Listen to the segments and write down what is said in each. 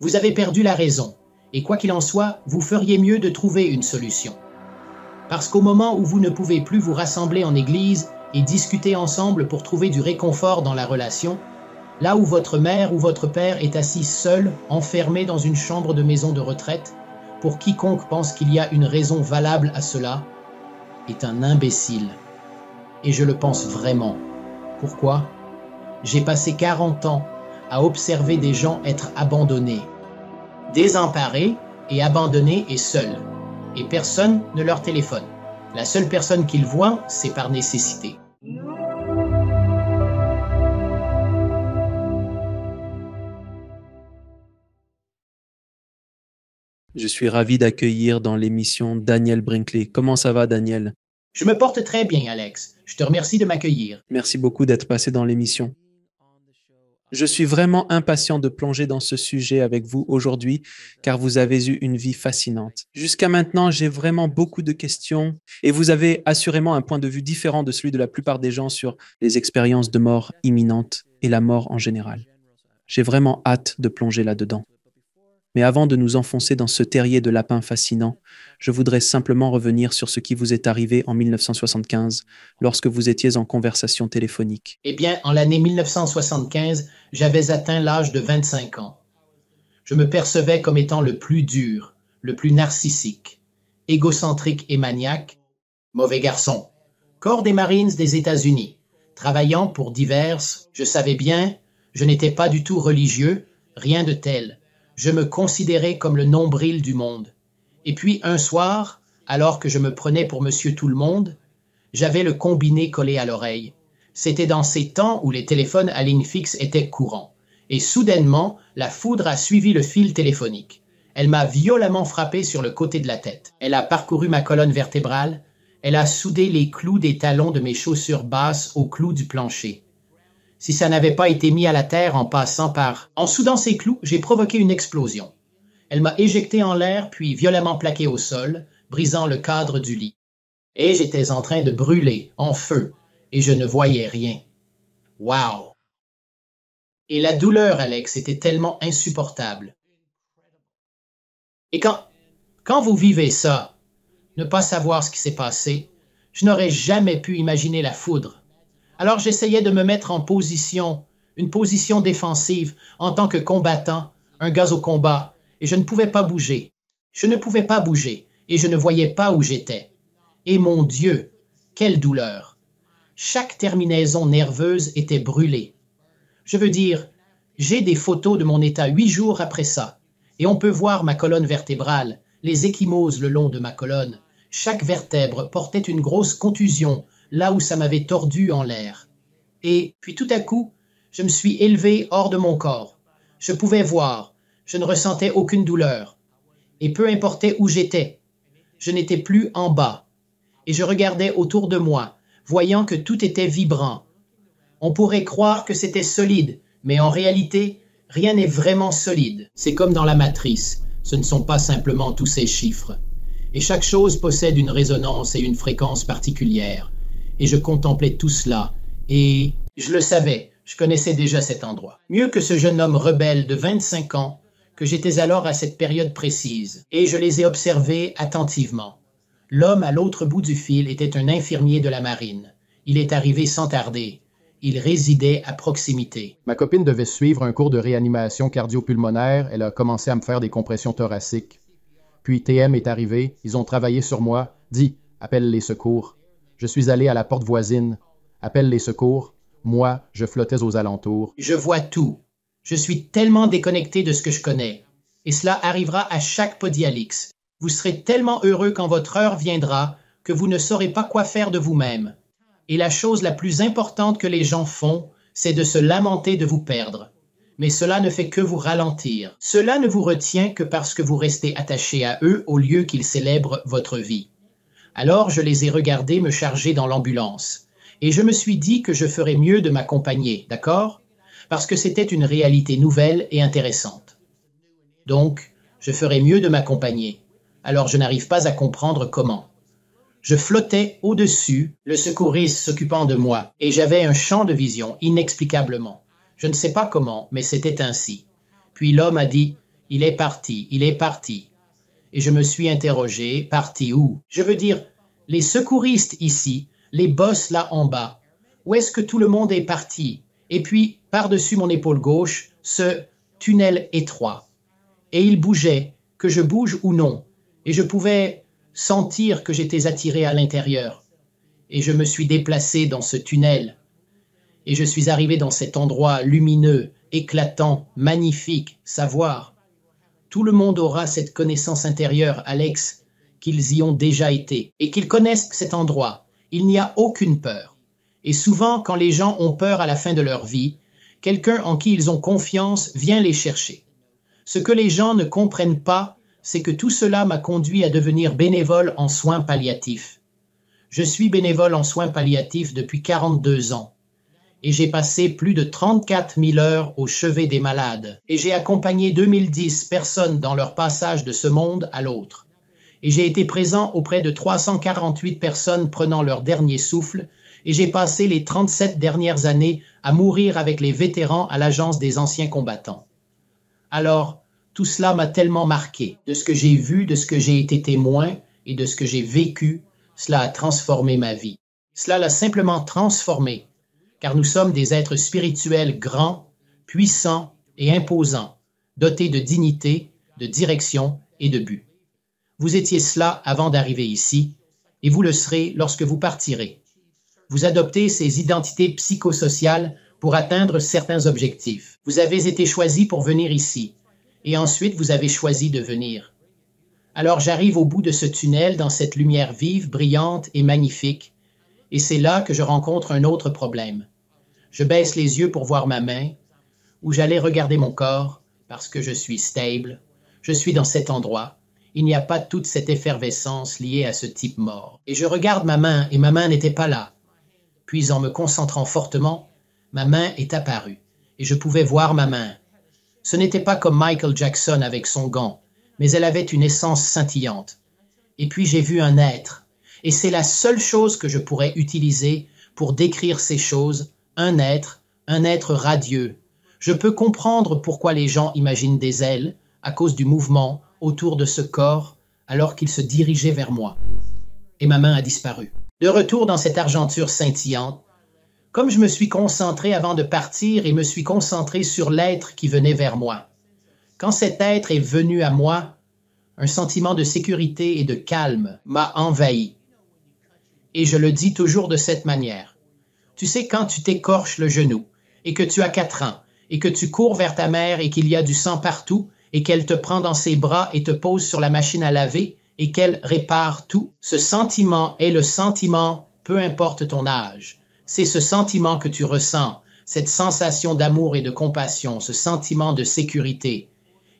Vous avez perdu la raison, et quoi qu'il en soit, vous feriez mieux de trouver une solution. Parce qu'au moment où vous ne pouvez plus vous rassembler en Église et discuter ensemble pour trouver du réconfort dans la relation, là où votre mère ou votre père est assis seul, enfermé dans une chambre de maison de retraite, pour quiconque pense qu'il y a une raison valable à cela, est un imbécile. Et je le pense vraiment. Pourquoi J'ai passé 40 ans à observer des gens être abandonnés, désemparés et abandonnés et seuls. Et personne ne leur téléphone. La seule personne qu'ils voient, c'est par nécessité. Je suis ravi d'accueillir dans l'émission Daniel Brinkley. Comment ça va, Daniel Je me porte très bien, Alex. Je te remercie de m'accueillir. Merci beaucoup d'être passé dans l'émission. Je suis vraiment impatient de plonger dans ce sujet avec vous aujourd'hui, car vous avez eu une vie fascinante. Jusqu'à maintenant, j'ai vraiment beaucoup de questions, et vous avez assurément un point de vue différent de celui de la plupart des gens sur les expériences de mort imminente et la mort en général. J'ai vraiment hâte de plonger là-dedans. Mais avant de nous enfoncer dans ce terrier de lapin fascinant, je voudrais simplement revenir sur ce qui vous est arrivé en 1975, lorsque vous étiez en conversation téléphonique. Eh bien, en l'année 1975, j'avais atteint l'âge de 25 ans. Je me percevais comme étant le plus dur, le plus narcissique, égocentrique et maniaque, mauvais garçon, corps des Marines des États-Unis. Travaillant pour diverses, je savais bien, je n'étais pas du tout religieux, rien de tel je me considérais comme le nombril du monde. Et puis un soir, alors que je me prenais pour monsieur tout le monde, j'avais le combiné collé à l'oreille. C'était dans ces temps où les téléphones à ligne fixe étaient courants. Et soudainement, la foudre a suivi le fil téléphonique. Elle m'a violemment frappé sur le côté de la tête. Elle a parcouru ma colonne vertébrale. Elle a soudé les clous des talons de mes chaussures basses aux clous du plancher si ça n'avait pas été mis à la terre en passant par En soudant ses clous, j'ai provoqué une explosion. Elle m'a éjecté en l'air, puis violemment plaqué au sol, brisant le cadre du lit. Et j'étais en train de brûler, en feu, et je ne voyais rien. Wow! Et la douleur, Alex, était tellement insupportable. Et quand, quand vous vivez ça, ne pas savoir ce qui s'est passé, je n'aurais jamais pu imaginer la foudre alors j'essayais de me mettre en position, une position défensive, en tant que combattant, un gaz au combat, et je ne pouvais pas bouger. Je ne pouvais pas bouger, et je ne voyais pas où j'étais. Et mon Dieu, quelle douleur. Chaque terminaison nerveuse était brûlée. Je veux dire, j'ai des photos de mon état huit jours après ça, et on peut voir ma colonne vertébrale, les échymoses le long de ma colonne. Chaque vertèbre portait une grosse contusion là où ça m'avait tordu en l'air. Et puis tout à coup, je me suis élevé hors de mon corps. Je pouvais voir, je ne ressentais aucune douleur. Et peu importait où j'étais, je n'étais plus en bas. Et je regardais autour de moi, voyant que tout était vibrant. On pourrait croire que c'était solide, mais en réalité, rien n'est vraiment solide. C'est comme dans la matrice, ce ne sont pas simplement tous ces chiffres. Et chaque chose possède une résonance et une fréquence particulières et je contemplais tout cela, et je le savais, je connaissais déjà cet endroit. Mieux que ce jeune homme rebelle de 25 ans, que j'étais alors à cette période précise, et je les ai observés attentivement. L'homme à l'autre bout du fil était un infirmier de la marine. Il est arrivé sans tarder. Il résidait à proximité. Ma copine devait suivre un cours de réanimation cardiopulmonaire. Elle a commencé à me faire des compressions thoraciques. Puis TM est arrivé. Ils ont travaillé sur moi. Dis, appelle les secours. Je suis allé à la porte voisine. Appelle les secours. Moi, je flottais aux alentours. Je vois tout. Je suis tellement déconnecté de ce que je connais. Et cela arrivera à chaque podialix. Vous serez tellement heureux quand votre heure viendra que vous ne saurez pas quoi faire de vous-même. Et la chose la plus importante que les gens font, c'est de se lamenter de vous perdre. Mais cela ne fait que vous ralentir. Cela ne vous retient que parce que vous restez attaché à eux au lieu qu'ils célèbrent votre vie. Alors je les ai regardés me charger dans l'ambulance. Et je me suis dit que je ferais mieux de m'accompagner, d'accord Parce que c'était une réalité nouvelle et intéressante. Donc, je ferais mieux de m'accompagner. Alors je n'arrive pas à comprendre comment. Je flottais au-dessus, le secouriste s'occupant de moi, et j'avais un champ de vision, inexplicablement. Je ne sais pas comment, mais c'était ainsi. Puis l'homme a dit Il est parti, il est parti et je me suis interrogé, parti où Je veux dire, les secouristes ici, les boss là en bas, où est-ce que tout le monde est parti Et puis, par-dessus mon épaule gauche, ce tunnel étroit. Et il bougeait, que je bouge ou non, et je pouvais sentir que j'étais attiré à l'intérieur. Et je me suis déplacé dans ce tunnel, et je suis arrivé dans cet endroit lumineux, éclatant, magnifique, savoir, tout le monde aura cette connaissance intérieure, Alex, qu'ils y ont déjà été et qu'ils connaissent cet endroit. Il n'y a aucune peur. Et souvent, quand les gens ont peur à la fin de leur vie, quelqu'un en qui ils ont confiance vient les chercher. Ce que les gens ne comprennent pas, c'est que tout cela m'a conduit à devenir bénévole en soins palliatifs. Je suis bénévole en soins palliatifs depuis 42 ans et j'ai passé plus de 34 000 heures au chevet des malades, et j'ai accompagné 2010 personnes dans leur passage de ce monde à l'autre. Et j'ai été présent auprès de 348 personnes prenant leur dernier souffle, et j'ai passé les 37 dernières années à mourir avec les vétérans à l'Agence des anciens combattants. Alors, tout cela m'a tellement marqué, de ce que j'ai vu, de ce que j'ai été témoin et de ce que j'ai vécu, cela a transformé ma vie. Cela l'a simplement transformé car nous sommes des êtres spirituels grands, puissants et imposants, dotés de dignité, de direction et de but. Vous étiez cela avant d'arriver ici, et vous le serez lorsque vous partirez. Vous adoptez ces identités psychosociales pour atteindre certains objectifs. Vous avez été choisi pour venir ici, et ensuite vous avez choisi de venir. Alors j'arrive au bout de ce tunnel dans cette lumière vive, brillante et magnifique, et c'est là que je rencontre un autre problème. Je baisse les yeux pour voir ma main, où j'allais regarder mon corps, parce que je suis stable, je suis dans cet endroit, il n'y a pas toute cette effervescence liée à ce type mort. Et je regarde ma main, et ma main n'était pas là. Puis en me concentrant fortement, ma main est apparue, et je pouvais voir ma main. Ce n'était pas comme Michael Jackson avec son gant, mais elle avait une essence scintillante. Et puis j'ai vu un être, et c'est la seule chose que je pourrais utiliser pour décrire ces choses, un être, un être radieux. Je peux comprendre pourquoi les gens imaginent des ailes, à cause du mouvement, autour de ce corps, alors qu'il se dirigeait vers moi. Et ma main a disparu. De retour dans cette argenture scintillante, comme je me suis concentré avant de partir et me suis concentré sur l'être qui venait vers moi. Quand cet être est venu à moi, un sentiment de sécurité et de calme m'a envahi et je le dis toujours de cette manière. Tu sais, quand tu t'écorches le genou, et que tu as quatre ans, et que tu cours vers ta mère et qu'il y a du sang partout, et qu'elle te prend dans ses bras et te pose sur la machine à laver, et qu'elle répare tout, ce sentiment est le sentiment, peu importe ton âge. C'est ce sentiment que tu ressens, cette sensation d'amour et de compassion, ce sentiment de sécurité.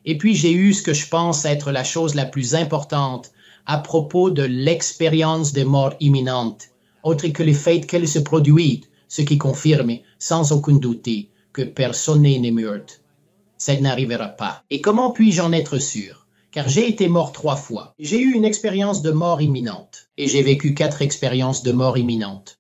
Et puis j'ai eu ce que je pense être la chose la plus importante à propos de l'expérience de mort imminente, autre que le fait qu'elle se produit, ce qui confirme, sans aucun doute, que personne n'est mort. Ça n'arrivera pas. Et comment puis-je en être sûr Car j'ai été mort trois fois. J'ai eu une expérience de mort imminente. Et j'ai vécu quatre expériences de mort imminente.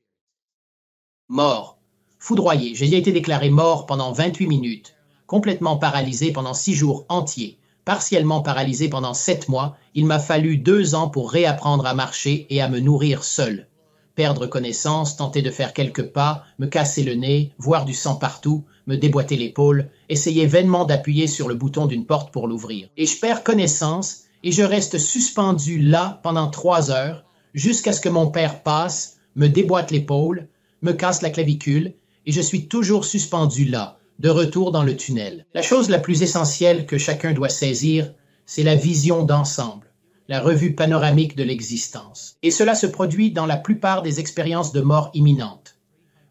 Mort. Foudroyé. J'ai été déclaré mort pendant 28 minutes, complètement paralysé pendant six jours entiers partiellement paralysé pendant sept mois, il m'a fallu deux ans pour réapprendre à marcher et à me nourrir seul. Perdre connaissance, tenter de faire quelques pas, me casser le nez, voir du sang partout, me déboîter l'épaule, essayer vainement d'appuyer sur le bouton d'une porte pour l'ouvrir. Et je perds connaissance et je reste suspendu là pendant trois heures jusqu'à ce que mon père passe, me déboîte l'épaule, me casse la clavicule et je suis toujours suspendu là de retour dans le tunnel. La chose la plus essentielle que chacun doit saisir, c'est la vision d'ensemble, la revue panoramique de l'existence. Et cela se produit dans la plupart des expériences de mort imminente.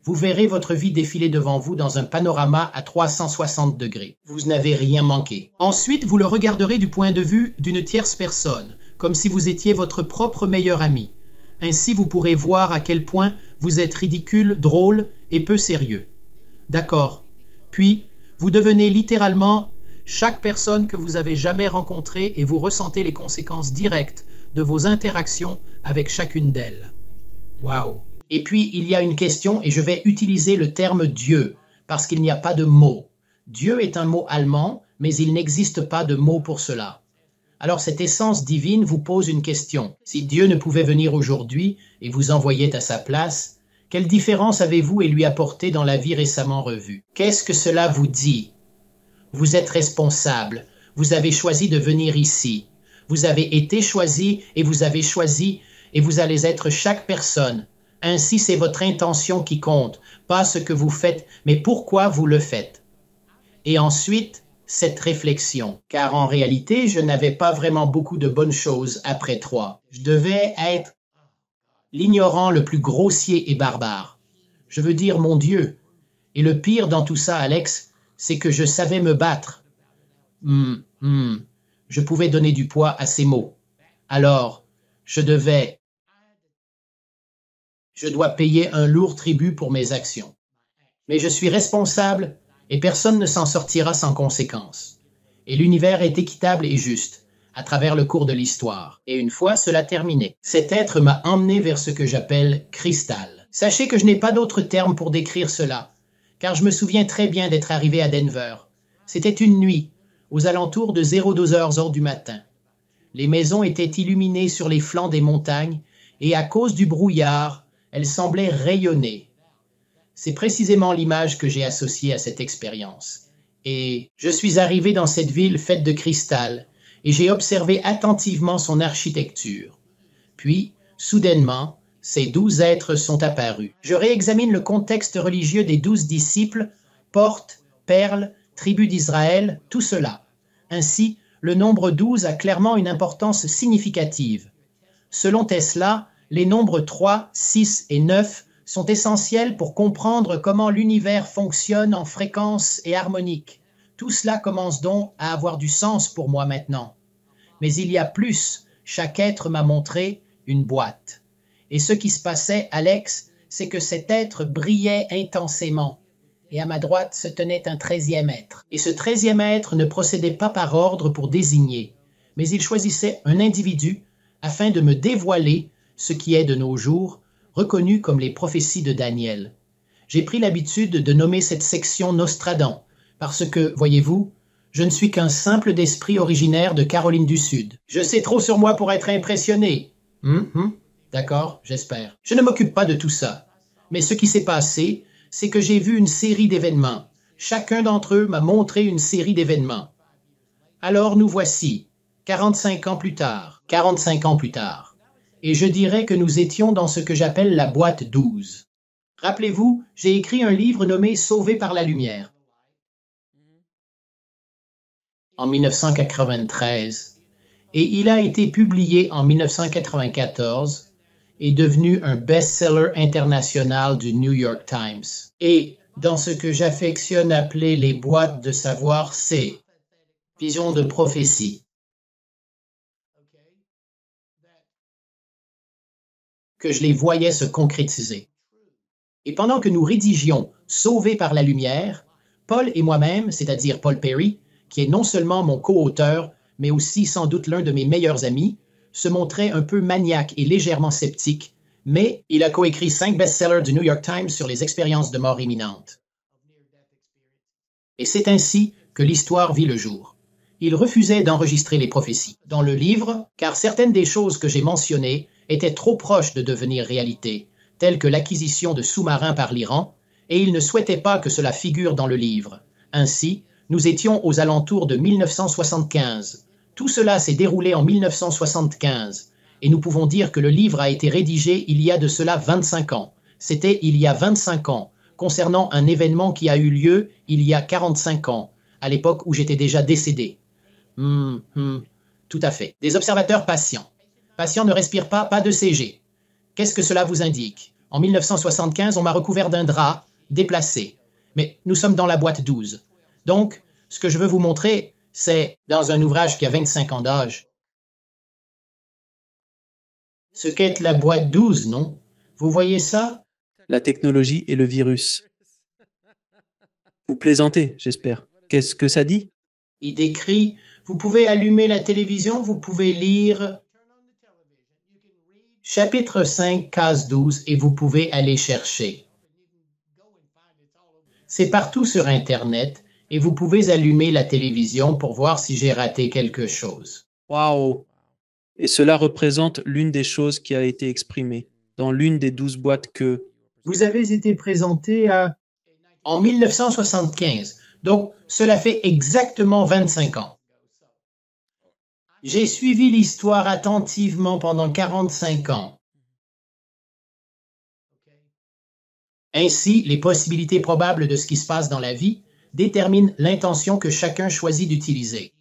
Vous verrez votre vie défiler devant vous dans un panorama à 360 degrés. Vous n'avez rien manqué. Ensuite, vous le regarderez du point de vue d'une tierce personne, comme si vous étiez votre propre meilleur ami. Ainsi, vous pourrez voir à quel point vous êtes ridicule, drôle et peu sérieux. D'accord, puis, vous devenez littéralement chaque personne que vous avez jamais rencontrée et vous ressentez les conséquences directes de vos interactions avec chacune d'elles. Waouh Et puis, il y a une question, et je vais utiliser le terme Dieu, parce qu'il n'y a pas de mot. Dieu est un mot allemand, mais il n'existe pas de mot pour cela. Alors cette essence divine vous pose une question. Si Dieu ne pouvait venir aujourd'hui et vous envoyait à sa place, quelle différence avez-vous et lui apporté dans la vie récemment revue Qu'est-ce que cela vous dit Vous êtes responsable. Vous avez choisi de venir ici. Vous avez été choisi et vous avez choisi et vous allez être chaque personne. Ainsi, c'est votre intention qui compte, pas ce que vous faites, mais pourquoi vous le faites. Et ensuite, cette réflexion, car en réalité, je n'avais pas vraiment beaucoup de bonnes choses après trois. Je devais être l'ignorant le plus grossier et barbare. Je veux dire mon Dieu. Et le pire dans tout ça, Alex, c'est que je savais me battre. Hum, je pouvais donner du poids à ces mots. Alors, je devais... Je dois payer un lourd tribut pour mes actions. Mais je suis responsable et personne ne s'en sortira sans conséquence. Et l'univers est équitable et juste à travers le cours de l'histoire. Et une fois cela terminé, cet être m'a emmené vers ce que j'appelle cristal. Sachez que je n'ai pas d'autre terme pour décrire cela, car je me souviens très bien d'être arrivé à Denver. C'était une nuit, aux alentours de 02 heures hors du matin. Les maisons étaient illuminées sur les flancs des montagnes, et à cause du brouillard, elles semblaient rayonner. C'est précisément l'image que j'ai associée à cette expérience. Et je suis arrivé dans cette ville faite de cristal, et j'ai observé attentivement son architecture. Puis, soudainement, ces douze êtres sont apparus. Je réexamine le contexte religieux des douze disciples, portes, perles, tribus d'Israël, tout cela. Ainsi, le nombre douze a clairement une importance significative. Selon Tesla, les nombres 3, 6 et 9 sont essentiels pour comprendre comment l'univers fonctionne en fréquence et harmonique. Tout cela commence donc à avoir du sens pour moi maintenant. Mais il y a plus, chaque être m'a montré une boîte. Et ce qui se passait, Alex, c'est que cet être brillait intensément. Et à ma droite se tenait un treizième être. Et ce treizième être ne procédait pas par ordre pour désigner, mais il choisissait un individu afin de me dévoiler ce qui est de nos jours reconnu comme les prophéties de Daniel. J'ai pris l'habitude de nommer cette section Nostradam parce que, voyez-vous, je ne suis qu'un simple d'esprit originaire de Caroline du Sud. Je sais trop sur moi pour être impressionné. Hum, hum, D'accord, j'espère. Je ne m'occupe pas de tout ça. Mais ce qui s'est passé, c'est que j'ai vu une série d'événements. Chacun d'entre eux m'a montré une série d'événements. Alors nous voici, 45 ans plus tard, 45 ans plus tard. Et je dirais que nous étions dans ce que j'appelle la boîte 12. Rappelez-vous, j'ai écrit un livre nommé Sauvé par la lumière en 1993 et il a été publié en 1994 et devenu un best-seller international du New York Times. Et dans ce que j'affectionne appeler les boîtes de savoir, c'est Vision de prophétie. que je les voyais se concrétiser. Et pendant que nous rédigions Sauvés par la lumière, Paul et moi-même, c'est-à-dire Paul Perry, qui est non seulement mon co-auteur, mais aussi sans doute l'un de mes meilleurs amis, se montrait un peu maniaque et légèrement sceptique, mais il a coécrit cinq best-sellers du New York Times sur les expériences de mort imminente. Et c'est ainsi que l'histoire vit le jour. Il refusait d'enregistrer les prophéties dans le livre, car certaines des choses que j'ai mentionnées étaient trop proches de devenir réalité, telles que l'acquisition de sous-marins par l'Iran, et il ne souhaitait pas que cela figure dans le livre. Ainsi, nous étions aux alentours de 1975. Tout cela s'est déroulé en 1975, et nous pouvons dire que le livre a été rédigé il y a de cela 25 ans. C'était il y a 25 ans, concernant un événement qui a eu lieu il y a 45 ans, à l'époque où j'étais déjà décédé. Hum, hum, tout à fait. Des observateurs patients. Patients ne respirent pas, pas de CG. Qu'est-ce que cela vous indique En 1975, on m'a recouvert d'un drap, déplacé. Mais nous sommes dans la boîte 12. Donc, ce que je veux vous montrer, c'est dans un ouvrage qui a 25 ans d'âge, ce qu'est la boîte 12, non Vous voyez ça La technologie et le virus. Vous plaisantez, j'espère. Qu'est-ce que ça dit Il décrit, vous pouvez allumer la télévision, vous pouvez lire chapitre 5, case 12, et vous pouvez aller chercher. C'est partout sur Internet et vous pouvez allumer la télévision pour voir si j'ai raté quelque chose. Waouh Et cela représente l'une des choses qui a été exprimée dans l'une des douze boîtes que... Vous avez été présenté à... en 1975, donc cela fait exactement 25 ans. J'ai suivi l'histoire attentivement pendant 45 ans. Ainsi, les possibilités probables de ce qui se passe dans la vie détermine l'intention que chacun choisit d'utiliser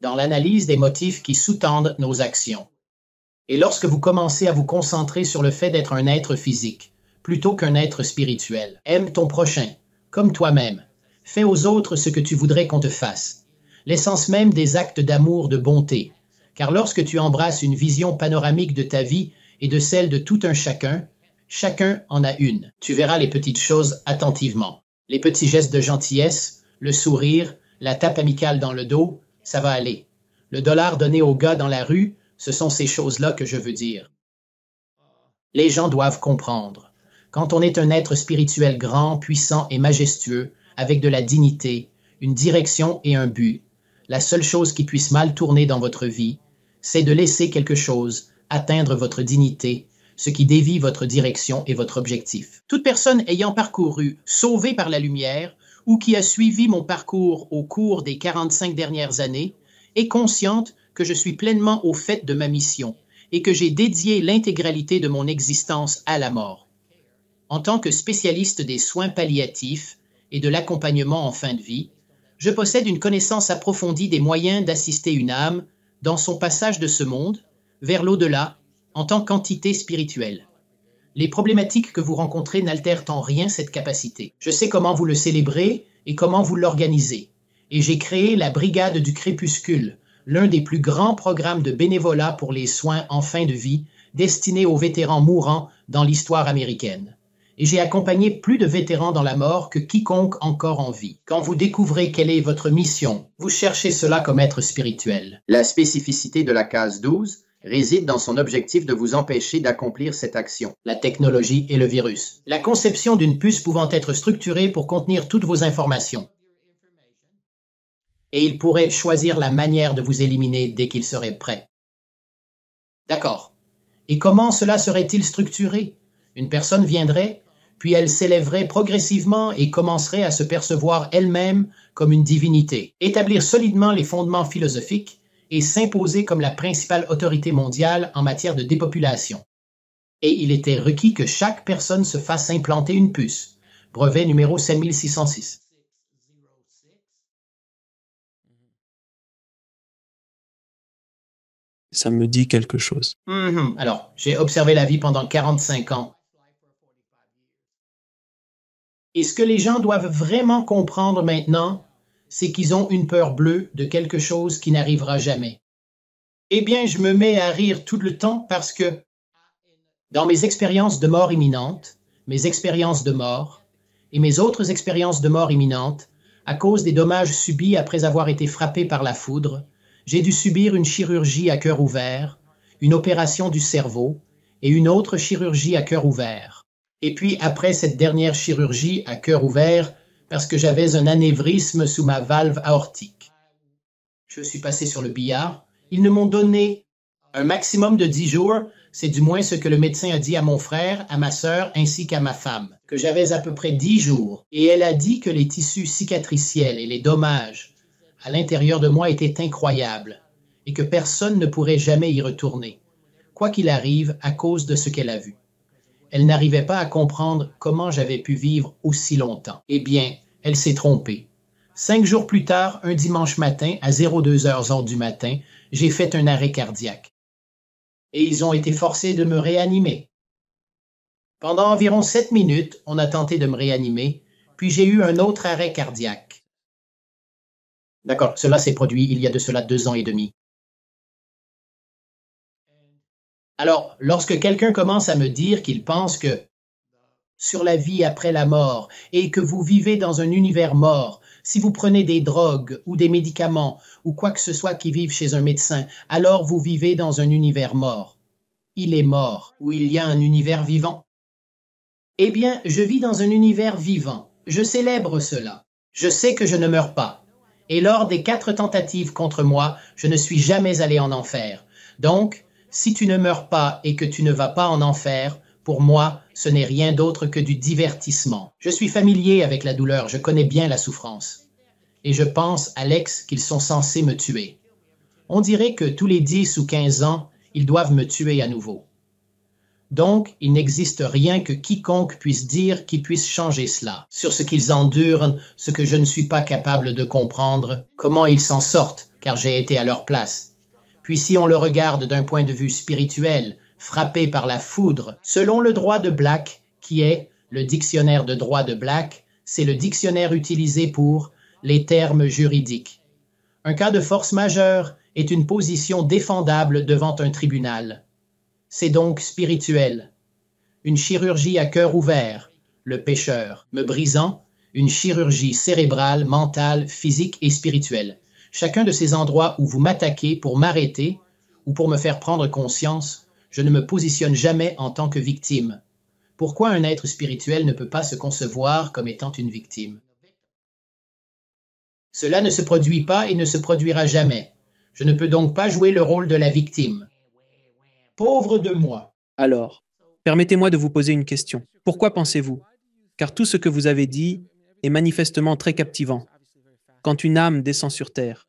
dans l'analyse des motifs qui sous-tendent nos actions. Et lorsque vous commencez à vous concentrer sur le fait d'être un être physique, plutôt qu'un être spirituel, aime ton prochain, comme toi-même, fais aux autres ce que tu voudrais qu'on te fasse, l'essence même des actes d'amour, de bonté, car lorsque tu embrasses une vision panoramique de ta vie et de celle de tout un chacun, chacun en a une. Tu verras les petites choses attentivement les petits gestes de gentillesse, le sourire, la tape amicale dans le dos, ça va aller. Le dollar donné au gars dans la rue, ce sont ces choses-là que je veux dire. Les gens doivent comprendre. Quand on est un être spirituel grand, puissant et majestueux, avec de la dignité, une direction et un but, la seule chose qui puisse mal tourner dans votre vie, c'est de laisser quelque chose atteindre votre dignité ce qui dévie votre direction et votre objectif. Toute personne ayant parcouru Sauvée par la lumière ou qui a suivi mon parcours au cours des 45 dernières années est consciente que je suis pleinement au fait de ma mission et que j'ai dédié l'intégralité de mon existence à la mort. En tant que spécialiste des soins palliatifs et de l'accompagnement en fin de vie, je possède une connaissance approfondie des moyens d'assister une âme dans son passage de ce monde vers l'au-delà en tant qu'entité spirituelle. Les problématiques que vous rencontrez n'altèrent en rien cette capacité. Je sais comment vous le célébrez et comment vous l'organisez. Et j'ai créé la Brigade du Crépuscule, l'un des plus grands programmes de bénévolat pour les soins en fin de vie destinés aux vétérans mourants dans l'histoire américaine. Et j'ai accompagné plus de vétérans dans la mort que quiconque encore en vie. Quand vous découvrez quelle est votre mission, vous cherchez cela comme être spirituel. La spécificité de la case 12 réside dans son objectif de vous empêcher d'accomplir cette action, la technologie et le virus. La conception d'une puce pouvant être structurée pour contenir toutes vos informations. Et il pourrait choisir la manière de vous éliminer dès qu'il serait prêt. D'accord. Et comment cela serait-il structuré Une personne viendrait, puis elle s'élèverait progressivement et commencerait à se percevoir elle-même comme une divinité. Établir solidement les fondements philosophiques, et s'imposer comme la principale autorité mondiale en matière de dépopulation. Et il était requis que chaque personne se fasse implanter une puce, brevet numéro 5606. Ça me dit quelque chose. Mm-hmm. Alors, j'ai observé la vie pendant 45 ans. est ce que les gens doivent vraiment comprendre maintenant, c'est qu'ils ont une peur bleue de quelque chose qui n'arrivera jamais. Eh bien, je me mets à rire tout le temps parce que dans mes expériences de mort imminente, mes expériences de mort et mes autres expériences de mort imminente, à cause des dommages subis après avoir été frappé par la foudre, j'ai dû subir une chirurgie à cœur ouvert, une opération du cerveau et une autre chirurgie à cœur ouvert. Et puis après cette dernière chirurgie à cœur ouvert, parce que j'avais un anévrisme sous ma valve aortique. Je suis passé sur le billard. Ils ne m'ont donné un maximum de dix jours, c'est du moins ce que le médecin a dit à mon frère, à ma sœur, ainsi qu'à ma femme, que j'avais à peu près dix jours, et elle a dit que les tissus cicatriciels et les dommages à l'intérieur de moi étaient incroyables, et que personne ne pourrait jamais y retourner, quoi qu'il arrive à cause de ce qu'elle a vu. Elle n'arrivait pas à comprendre comment j'avais pu vivre aussi longtemps. Eh bien, elle s'est trompée. Cinq jours plus tard, un dimanche matin, à 02 heures du matin, j'ai fait un arrêt cardiaque. Et ils ont été forcés de me réanimer. Pendant environ sept minutes, on a tenté de me réanimer, puis j'ai eu un autre arrêt cardiaque. D'accord, cela s'est produit il y a de cela deux ans et demi. Alors, lorsque quelqu'un commence à me dire qu'il pense que sur la vie après la mort et que vous vivez dans un univers mort, si vous prenez des drogues ou des médicaments ou quoi que ce soit qui vive chez un médecin, alors vous vivez dans un univers mort. Il est mort ou il y a un univers vivant. Eh bien, je vis dans un univers vivant. Je célèbre cela. Je sais que je ne meurs pas. Et lors des quatre tentatives contre moi, je ne suis jamais allé en enfer. Donc, si tu ne meurs pas et que tu ne vas pas en enfer, pour moi, ce n'est rien d'autre que du divertissement. Je suis familier avec la douleur, je connais bien la souffrance. Et je pense, Alex, qu'ils sont censés me tuer. On dirait que tous les 10 ou 15 ans, ils doivent me tuer à nouveau. Donc, il n'existe rien que quiconque puisse dire qui puisse changer cela, sur ce qu'ils endurent, ce que je ne suis pas capable de comprendre, comment ils s'en sortent, car j'ai été à leur place, puis si on le regarde d'un point de vue spirituel, frappé par la foudre, selon le droit de Black, qui est le dictionnaire de droit de Black, c'est le dictionnaire utilisé pour les termes juridiques. Un cas de force majeure est une position défendable devant un tribunal. C'est donc spirituel. Une chirurgie à cœur ouvert, le pécheur, me brisant, une chirurgie cérébrale, mentale, physique et spirituelle chacun de ces endroits où vous m'attaquez pour m'arrêter ou pour me faire prendre conscience, je ne me positionne jamais en tant que victime. Pourquoi un être spirituel ne peut pas se concevoir comme étant une victime Cela ne se produit pas et ne se produira jamais. Je ne peux donc pas jouer le rôle de la victime. Pauvre de moi. Alors, permettez-moi de vous poser une question. Pourquoi pensez-vous Car tout ce que vous avez dit est manifestement très captivant quand une âme descend sur Terre.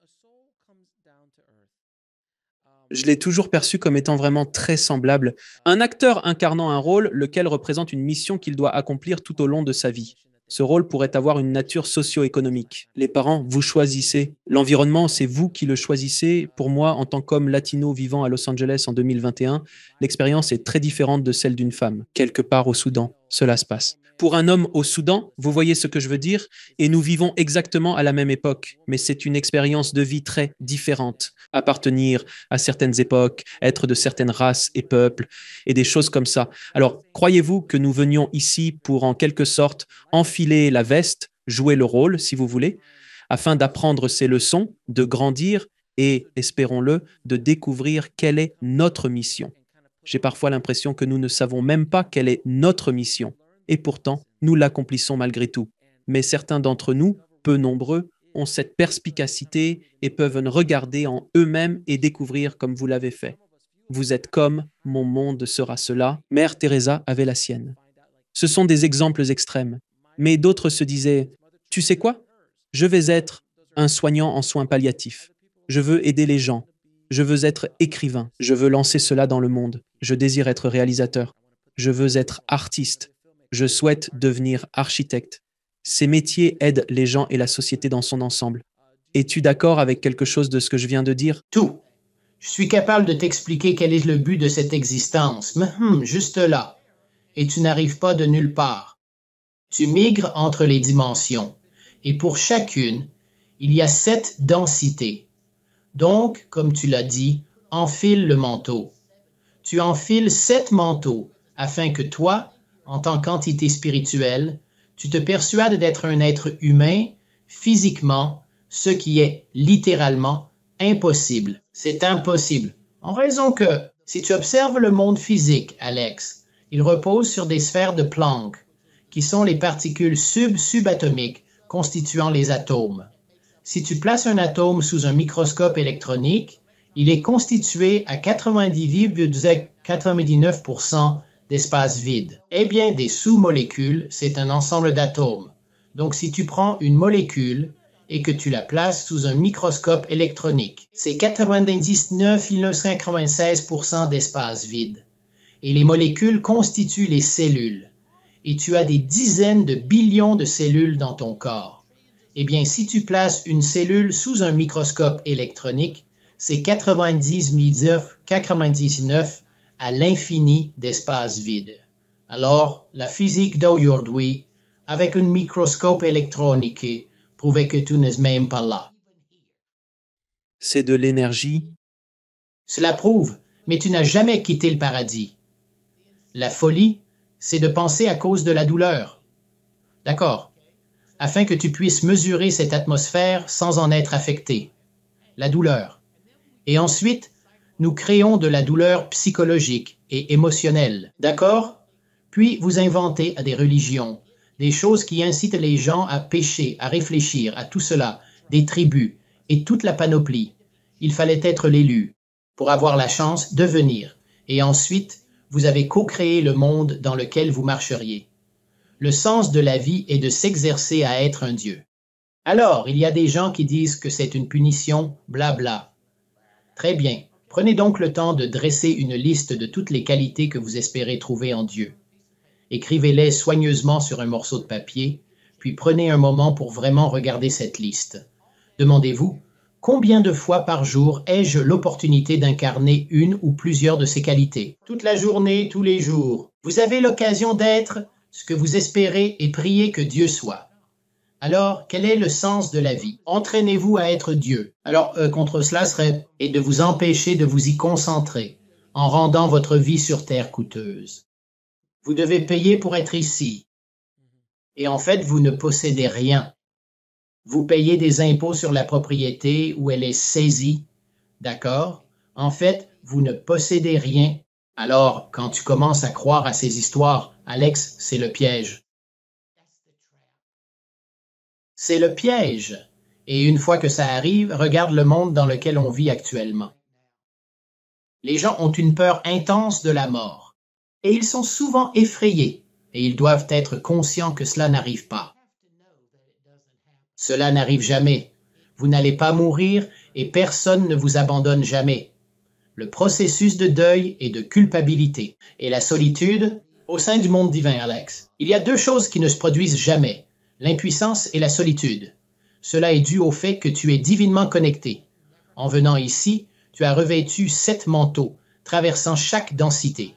Je l'ai toujours perçu comme étant vraiment très semblable. Un acteur incarnant un rôle, lequel représente une mission qu'il doit accomplir tout au long de sa vie. Ce rôle pourrait avoir une nature socio-économique. Les parents, vous choisissez. L'environnement, c'est vous qui le choisissez. Pour moi, en tant qu'homme latino vivant à Los Angeles en 2021, l'expérience est très différente de celle d'une femme, quelque part au Soudan cela se passe. Pour un homme au Soudan, vous voyez ce que je veux dire, et nous vivons exactement à la même époque, mais c'est une expérience de vie très différente. Appartenir à certaines époques, être de certaines races et peuples, et des choses comme ça. Alors, croyez-vous que nous venions ici pour en quelque sorte enfiler la veste, jouer le rôle, si vous voulez, afin d'apprendre ces leçons, de grandir et, espérons-le, de découvrir quelle est notre mission j'ai parfois l'impression que nous ne savons même pas quelle est notre mission, et pourtant, nous l'accomplissons malgré tout. Mais certains d'entre nous, peu nombreux, ont cette perspicacité et peuvent regarder en eux-mêmes et découvrir comme vous l'avez fait. Vous êtes comme, mon monde sera cela, Mère Teresa avait la sienne. Ce sont des exemples extrêmes, mais d'autres se disaient, tu sais quoi Je vais être un soignant en soins palliatifs. Je veux aider les gens. Je veux être écrivain. Je veux lancer cela dans le monde. Je désire être réalisateur. Je veux être artiste. Je souhaite devenir architecte. Ces métiers aident les gens et la société dans son ensemble. Es-tu d'accord avec quelque chose de ce que je viens de dire Tout. Je suis capable de t'expliquer quel est le but de cette existence. Mais hmm, juste là. Et tu n'arrives pas de nulle part. Tu migres entre les dimensions. Et pour chacune, il y a sept densités. Donc, comme tu l'as dit, enfile le manteau. Tu enfiles sept manteaux afin que toi, en tant qu'entité spirituelle, tu te persuades d'être un être humain physiquement, ce qui est littéralement impossible. C'est impossible. En raison que, si tu observes le monde physique, Alex, il repose sur des sphères de Planck, qui sont les particules sub-subatomiques constituant les atomes. Si tu places un atome sous un microscope électronique, il est constitué à 99,99% d'espace vide. Eh bien, des sous-molécules, c'est un ensemble d'atomes. Donc, si tu prends une molécule et que tu la places sous un microscope électronique, c'est 99,96% d'espace vide. Et les molécules constituent les cellules. Et tu as des dizaines de billions de cellules dans ton corps. Eh bien, si tu places une cellule sous un microscope électronique, c'est 99, 99 à l'infini d'espace vide. Alors, la physique d'aujourd'hui, avec un microscope électronique, prouvait que tout n'es même pas là. C'est de l'énergie Cela prouve, mais tu n'as jamais quitté le paradis. La folie, c'est de penser à cause de la douleur. D'accord, afin que tu puisses mesurer cette atmosphère sans en être affecté. La douleur. Et ensuite, nous créons de la douleur psychologique et émotionnelle. D'accord Puis vous inventez à des religions, des choses qui incitent les gens à pécher, à réfléchir, à tout cela, des tribus et toute la panoplie. Il fallait être l'élu pour avoir la chance de venir. Et ensuite, vous avez co-créé le monde dans lequel vous marcheriez le sens de la vie est de s'exercer à être un Dieu. Alors, il y a des gens qui disent que c'est une punition, blabla. Très bien, prenez donc le temps de dresser une liste de toutes les qualités que vous espérez trouver en Dieu. Écrivez-les soigneusement sur un morceau de papier, puis prenez un moment pour vraiment regarder cette liste. Demandez-vous, combien de fois par jour ai-je l'opportunité d'incarner une ou plusieurs de ces qualités Toute la journée, tous les jours. Vous avez l'occasion d'être ce que vous espérez et priez que Dieu soit. Alors, quel est le sens de la vie Entraînez-vous à être Dieu. Alors, euh, contre cela serait et de vous empêcher de vous y concentrer en rendant votre vie sur terre coûteuse. Vous devez payer pour être ici. Et en fait, vous ne possédez rien. Vous payez des impôts sur la propriété où elle est saisie. D'accord En fait, vous ne possédez rien. Alors, quand tu commences à croire à ces histoires Alex, c'est le piège. C'est le piège. Et une fois que ça arrive, regarde le monde dans lequel on vit actuellement. Les gens ont une peur intense de la mort, et ils sont souvent effrayés, et ils doivent être conscients que cela n'arrive pas. Cela n'arrive jamais. Vous n'allez pas mourir et personne ne vous abandonne jamais. Le processus de deuil et de culpabilité et la solitude au sein du monde divin, Alex, il y a deux choses qui ne se produisent jamais, l'impuissance et la solitude. Cela est dû au fait que tu es divinement connecté. En venant ici, tu as revêtu sept manteaux, traversant chaque densité.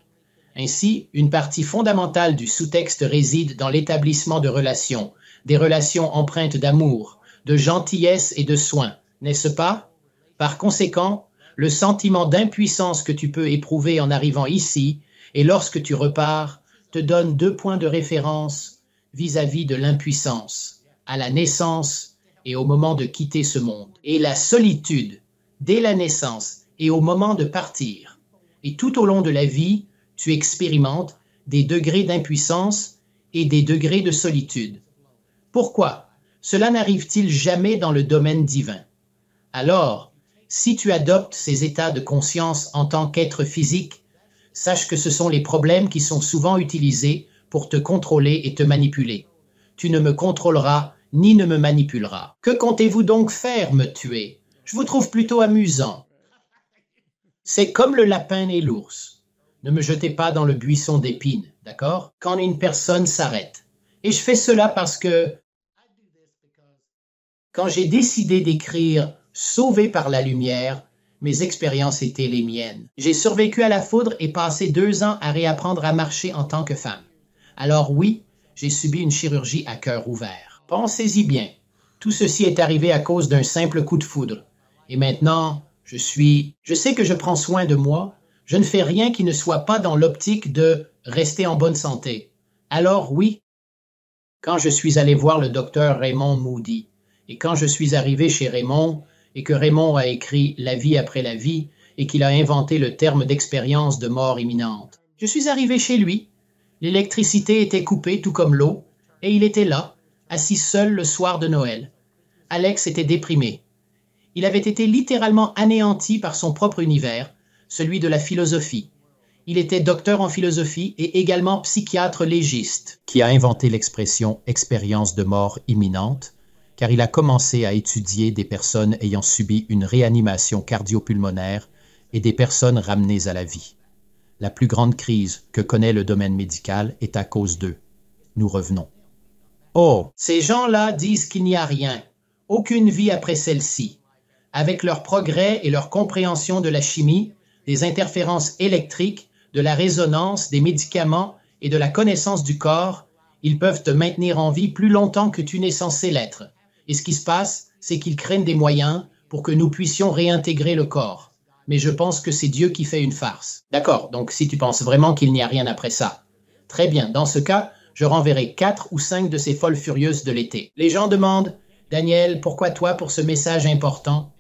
Ainsi, une partie fondamentale du sous-texte réside dans l'établissement de relations, des relations empreintes d'amour, de gentillesse et de soins, n'est-ce pas Par conséquent, le sentiment d'impuissance que tu peux éprouver en arrivant ici et lorsque tu repars donne deux points de référence vis-à-vis -vis de l'impuissance, à la naissance et au moment de quitter ce monde, et la solitude, dès la naissance et au moment de partir. Et tout au long de la vie, tu expérimentes des degrés d'impuissance et des degrés de solitude. Pourquoi cela n'arrive-t-il jamais dans le domaine divin Alors, si tu adoptes ces états de conscience en tant qu'être physique, Sache que ce sont les problèmes qui sont souvent utilisés pour te contrôler et te manipuler. Tu ne me contrôleras ni ne me manipuleras. Que comptez-vous donc faire, me tuer Je vous trouve plutôt amusant. C'est comme le lapin et l'ours. Ne me jetez pas dans le buisson d'épines, d'accord Quand une personne s'arrête. Et je fais cela parce que quand j'ai décidé d'écrire Sauvé par la lumière, mes expériences étaient les miennes. J'ai survécu à la foudre et passé deux ans à réapprendre à marcher en tant que femme. Alors oui, j'ai subi une chirurgie à cœur ouvert. Pensez-y bien. Tout ceci est arrivé à cause d'un simple coup de foudre. Et maintenant, je suis... Je sais que je prends soin de moi. Je ne fais rien qui ne soit pas dans l'optique de rester en bonne santé. Alors oui, quand je suis allé voir le docteur Raymond Moody, et quand je suis arrivé chez Raymond, et que Raymond a écrit La vie après la vie et qu'il a inventé le terme d'expérience de mort imminente. Je suis arrivé chez lui. L'électricité était coupée tout comme l'eau et il était là, assis seul le soir de Noël. Alex était déprimé. Il avait été littéralement anéanti par son propre univers, celui de la philosophie. Il était docteur en philosophie et également psychiatre légiste, qui a inventé l'expression expérience de mort imminente, car il a commencé à étudier des personnes ayant subi une réanimation cardiopulmonaire et des personnes ramenées à la vie. La plus grande crise que connaît le domaine médical est à cause d'eux. Nous revenons. Oh, ces gens-là disent qu'il n'y a rien, aucune vie après celle-ci. Avec leur progrès et leur compréhension de la chimie, des interférences électriques, de la résonance, des médicaments et de la connaissance du corps, ils peuvent te maintenir en vie plus longtemps que tu n'es censé l'être. Et ce qui se passe, c'est qu'ils craignent des moyens pour que nous puissions réintégrer le corps. Mais je pense que c'est Dieu qui fait une farce. D'accord, donc si tu penses vraiment qu'il n'y a rien après ça. Très bien, dans ce cas, je renverrai quatre ou cinq de ces folles furieuses de l'été. Les gens demandent, Daniel, pourquoi toi pour ce message important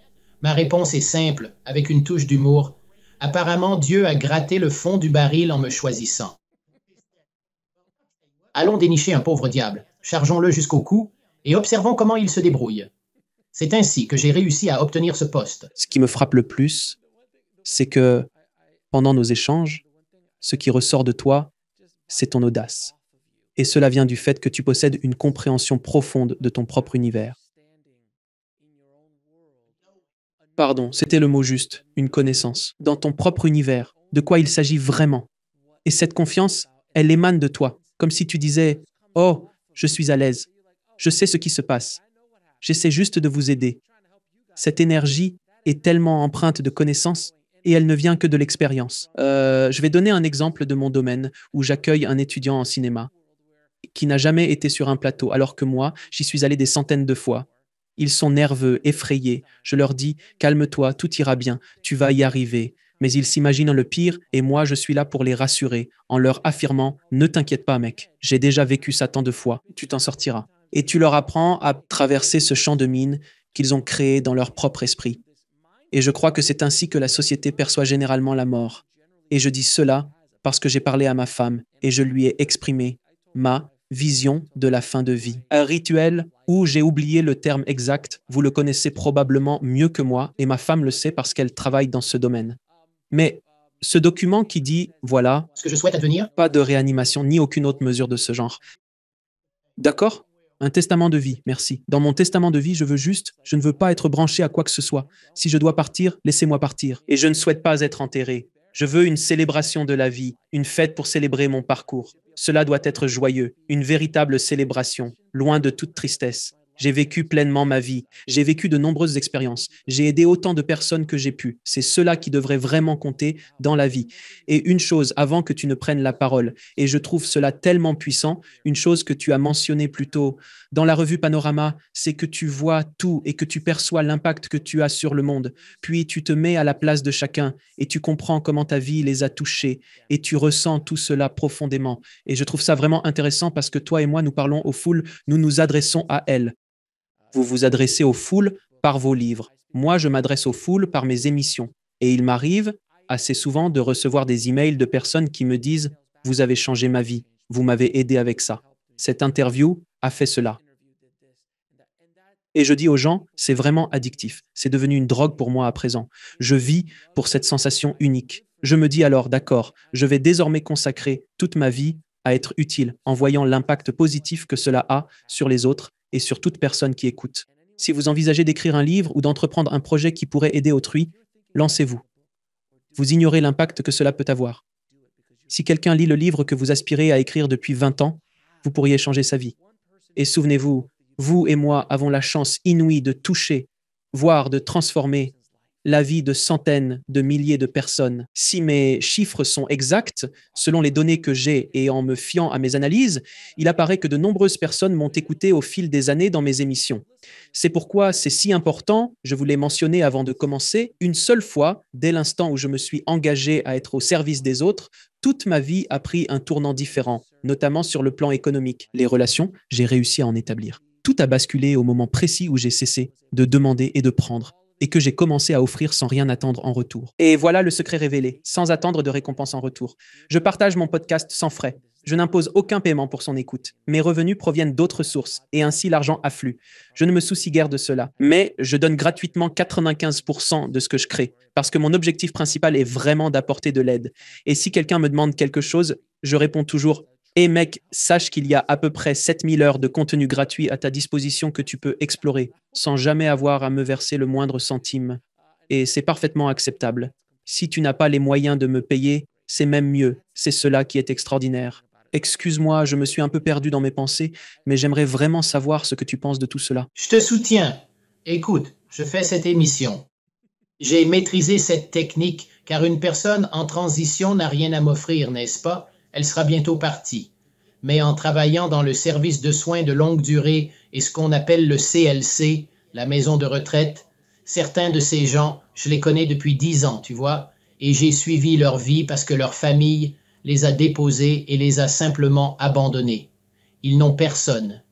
Ma réponse est simple, avec une touche d'humour. Apparemment, Dieu a gratté le fond du baril en me choisissant. Allons dénicher un pauvre diable, chargeons-le jusqu'au cou et observons comment il se débrouille. C'est ainsi que j'ai réussi à obtenir ce poste. Ce qui me frappe le plus, c'est que pendant nos échanges, ce qui ressort de toi, c'est ton audace. Et cela vient du fait que tu possèdes une compréhension profonde de ton propre univers. Pardon, c'était le mot juste, une connaissance, dans ton propre univers, de quoi il s'agit vraiment. Et cette confiance, elle émane de toi, comme si tu disais ⁇ Oh, je suis à l'aise, je sais ce qui se passe. J'essaie juste de vous aider. Cette énergie est tellement empreinte de connaissances et elle ne vient que de l'expérience. Euh, je vais donner un exemple de mon domaine où j'accueille un étudiant en cinéma qui n'a jamais été sur un plateau, alors que moi, j'y suis allé des centaines de fois. Ils sont nerveux, effrayés. Je leur dis, calme-toi, tout ira bien, tu vas y arriver. Mais ils s'imaginent le pire et moi, je suis là pour les rassurer en leur affirmant, ne t'inquiète pas, mec, j'ai déjà vécu ça tant de fois, tu t'en sortiras et tu leur apprends à traverser ce champ de mine qu'ils ont créé dans leur propre esprit. Et je crois que c'est ainsi que la société perçoit généralement la mort. Et je dis cela parce que j'ai parlé à ma femme et je lui ai exprimé ma vision de la fin de vie. Un rituel où j'ai oublié le terme exact, vous le connaissez probablement mieux que moi et ma femme le sait parce qu'elle travaille dans ce domaine. Mais ce document qui dit, voilà, ce que je souhaite advenir, pas de réanimation ni aucune autre mesure de ce genre. D'accord un testament de vie, merci. Dans mon testament de vie, je veux juste, je ne veux pas être branché à quoi que ce soit. Si je dois partir, laissez-moi partir. Et je ne souhaite pas être enterré. Je veux une célébration de la vie, une fête pour célébrer mon parcours. Cela doit être joyeux, une véritable célébration, loin de toute tristesse. J'ai vécu pleinement ma vie. J'ai vécu de nombreuses expériences. J'ai aidé autant de personnes que j'ai pu. C'est cela qui devrait vraiment compter dans la vie. Et une chose, avant que tu ne prennes la parole, et je trouve cela tellement puissant, une chose que tu as mentionnée plus tôt dans la revue Panorama, c'est que tu vois tout et que tu perçois l'impact que tu as sur le monde. Puis tu te mets à la place de chacun et tu comprends comment ta vie les a touchés et tu ressens tout cela profondément. Et je trouve ça vraiment intéressant parce que toi et moi, nous parlons aux foules, nous nous adressons à elles vous vous adressez aux foules par vos livres. Moi, je m'adresse aux foules par mes émissions. Et il m'arrive assez souvent de recevoir des emails de personnes qui me disent Vous avez changé ma vie, vous m'avez aidé avec ça. Cette interview a fait cela. Et je dis aux gens, c'est vraiment addictif. C'est devenu une drogue pour moi à présent. Je vis pour cette sensation unique. Je me dis alors, d'accord, je vais désormais consacrer toute ma vie à être utile en voyant l'impact positif que cela a sur les autres et sur toute personne qui écoute. Si vous envisagez d'écrire un livre ou d'entreprendre un projet qui pourrait aider autrui, lancez-vous. Vous ignorez l'impact que cela peut avoir. Si quelqu'un lit le livre que vous aspirez à écrire depuis 20 ans, vous pourriez changer sa vie. Et souvenez-vous, vous et moi avons la chance inouïe de toucher, voire de transformer la vie de centaines de milliers de personnes. Si mes chiffres sont exacts, selon les données que j'ai et en me fiant à mes analyses, il apparaît que de nombreuses personnes m'ont écouté au fil des années dans mes émissions. C'est pourquoi c'est si important, je vous l'ai mentionné avant de commencer, une seule fois, dès l'instant où je me suis engagé à être au service des autres, toute ma vie a pris un tournant différent, notamment sur le plan économique. Les relations, j'ai réussi à en établir. Tout a basculé au moment précis où j'ai cessé de demander et de prendre et que j'ai commencé à offrir sans rien attendre en retour. Et voilà le secret révélé, sans attendre de récompense en retour. Je partage mon podcast sans frais. Je n'impose aucun paiement pour son écoute. Mes revenus proviennent d'autres sources, et ainsi l'argent afflue. Je ne me soucie guère de cela. Mais je donne gratuitement 95% de ce que je crée, parce que mon objectif principal est vraiment d'apporter de l'aide. Et si quelqu'un me demande quelque chose, je réponds toujours et mec, sache qu'il y a à peu près 7000 heures de contenu gratuit à ta disposition que tu peux explorer sans jamais avoir à me verser le moindre centime. Et c'est parfaitement acceptable. Si tu n'as pas les moyens de me payer, c'est même mieux. C'est cela qui est extraordinaire. Excuse-moi, je me suis un peu perdu dans mes pensées, mais j'aimerais vraiment savoir ce que tu penses de tout cela. Je te soutiens. Écoute, je fais cette émission. J'ai maîtrisé cette technique car une personne en transition n'a rien à m'offrir, n'est-ce pas elle sera bientôt partie. Mais en travaillant dans le service de soins de longue durée et ce qu'on appelle le CLC, la maison de retraite, certains de ces gens, je les connais depuis dix ans, tu vois, et j'ai suivi leur vie parce que leur famille les a déposés et les a simplement abandonnés. Ils n'ont personne.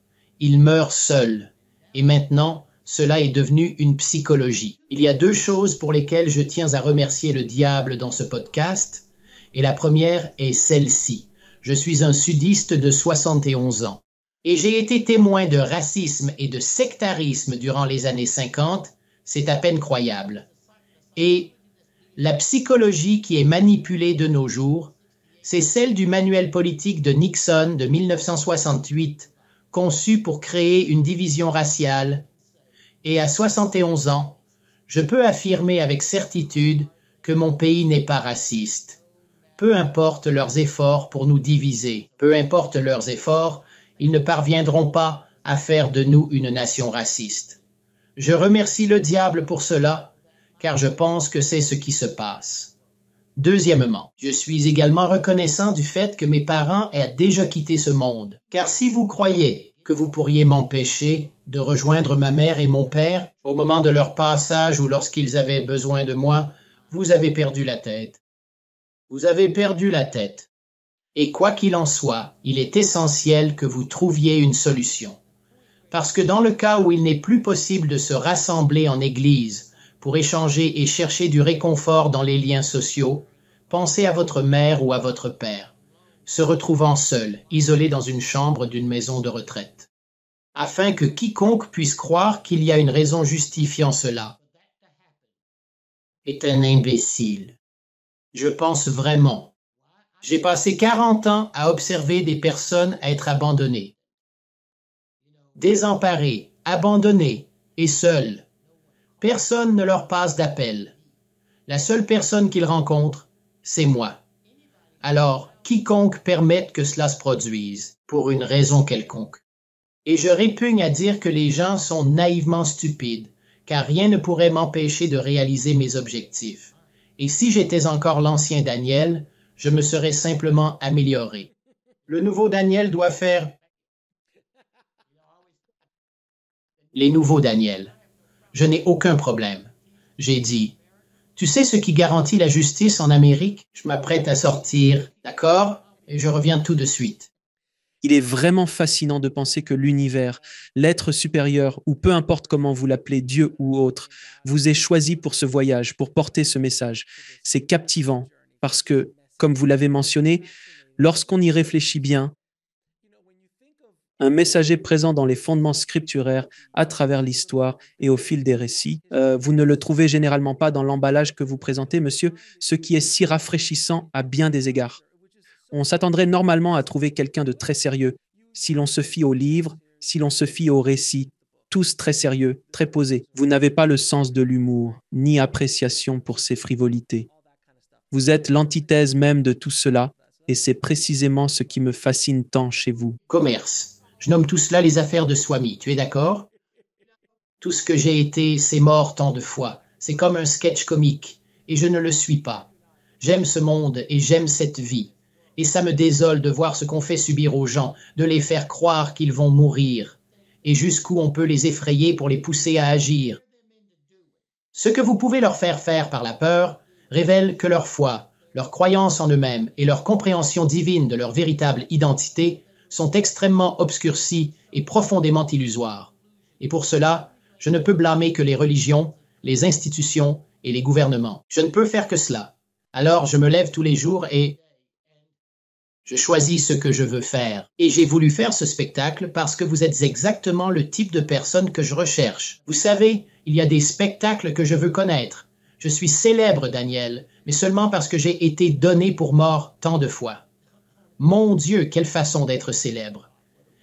Ils meurent seuls. Et maintenant, cela est devenu une psychologie. Il y a deux choses pour lesquelles je tiens à remercier le diable dans ce podcast et la première est celle-ci. Je suis un sudiste de 71 ans et j'ai été témoin de racisme et de sectarisme durant les années 50, c'est à peine croyable. Et la psychologie qui est manipulée de nos jours, c'est celle du manuel politique de Nixon de 1968, conçu pour créer une division raciale. Et à 71 ans, je peux affirmer avec certitude que mon pays n'est pas raciste peu importe leurs efforts pour nous diviser, peu importe leurs efforts, ils ne parviendront pas à faire de nous une nation raciste. Je remercie le diable pour cela, car je pense que c'est ce qui se passe. Deuxièmement, je suis également reconnaissant du fait que mes parents aient déjà quitté ce monde, car si vous croyez que vous pourriez m'empêcher de rejoindre ma mère et mon père au moment de leur passage ou lorsqu'ils avaient besoin de moi, vous avez perdu la tête. Vous avez perdu la tête. Et quoi qu'il en soit, il est essentiel que vous trouviez une solution. Parce que dans le cas où il n'est plus possible de se rassembler en Église pour échanger et chercher du réconfort dans les liens sociaux, pensez à votre mère ou à votre père, se retrouvant seul, isolé dans une chambre d'une maison de retraite, afin que quiconque puisse croire qu'il y a une raison justifiant cela est un imbécile. Je pense vraiment. J'ai passé 40 ans à observer des personnes être abandonnées. Désemparées, abandonnées et seules. Personne ne leur passe d'appel. La seule personne qu'ils rencontrent, c'est moi. Alors, quiconque permette que cela se produise, pour une raison quelconque. Et je répugne à dire que les gens sont naïvement stupides, car rien ne pourrait m'empêcher de réaliser mes objectifs et si j'étais encore l'ancien Daniel, je me serais simplement amélioré. Le nouveau Daniel doit faire les nouveaux Daniel. Je n'ai aucun problème. J'ai dit, tu sais ce qui garantit la justice en Amérique Je m'apprête à sortir, d'accord Et je reviens tout de suite il est vraiment fascinant de penser que l'univers, l'être supérieur, ou peu importe comment vous l'appelez, Dieu ou autre, vous ait choisi pour ce voyage, pour porter ce message. C'est captivant parce que, comme vous l'avez mentionné, lorsqu'on y réfléchit bien, un messager présent dans les fondements scripturaires à travers l'histoire et au fil des récits. Euh, vous ne le trouvez généralement pas dans l'emballage que vous présentez, monsieur, ce qui est si rafraîchissant à bien des égards. On s'attendrait normalement à trouver quelqu'un de très sérieux, si l'on se fie aux livres, si l'on se fie aux récits, tous très sérieux, très posés. Vous n'avez pas le sens de l'humour, ni appréciation pour ces frivolités. Vous êtes l'antithèse même de tout cela, et c'est précisément ce qui me fascine tant chez vous. Commerce. Je nomme tout cela les affaires de Swami, tu es d'accord Tout ce que j'ai été, c'est mort tant de fois. C'est comme un sketch comique, et je ne le suis pas. J'aime ce monde et j'aime cette vie. Et ça me désole de voir ce qu'on fait subir aux gens, de les faire croire qu'ils vont mourir, et jusqu'où on peut les effrayer pour les pousser à agir. Ce que vous pouvez leur faire faire par la peur révèle que leur foi, leur croyance en eux-mêmes et leur compréhension divine de leur véritable identité sont extrêmement obscurcies et profondément illusoires. Et pour cela, je ne peux blâmer que les religions, les institutions et les gouvernements. Je ne peux faire que cela. Alors je me lève tous les jours et, je choisis ce que je veux faire. Et j'ai voulu faire ce spectacle parce que vous êtes exactement le type de personne que je recherche. Vous savez, il y a des spectacles que je veux connaître. Je suis célèbre, Daniel, mais seulement parce que j'ai été donné pour mort tant de fois. Mon Dieu, quelle façon d'être célèbre.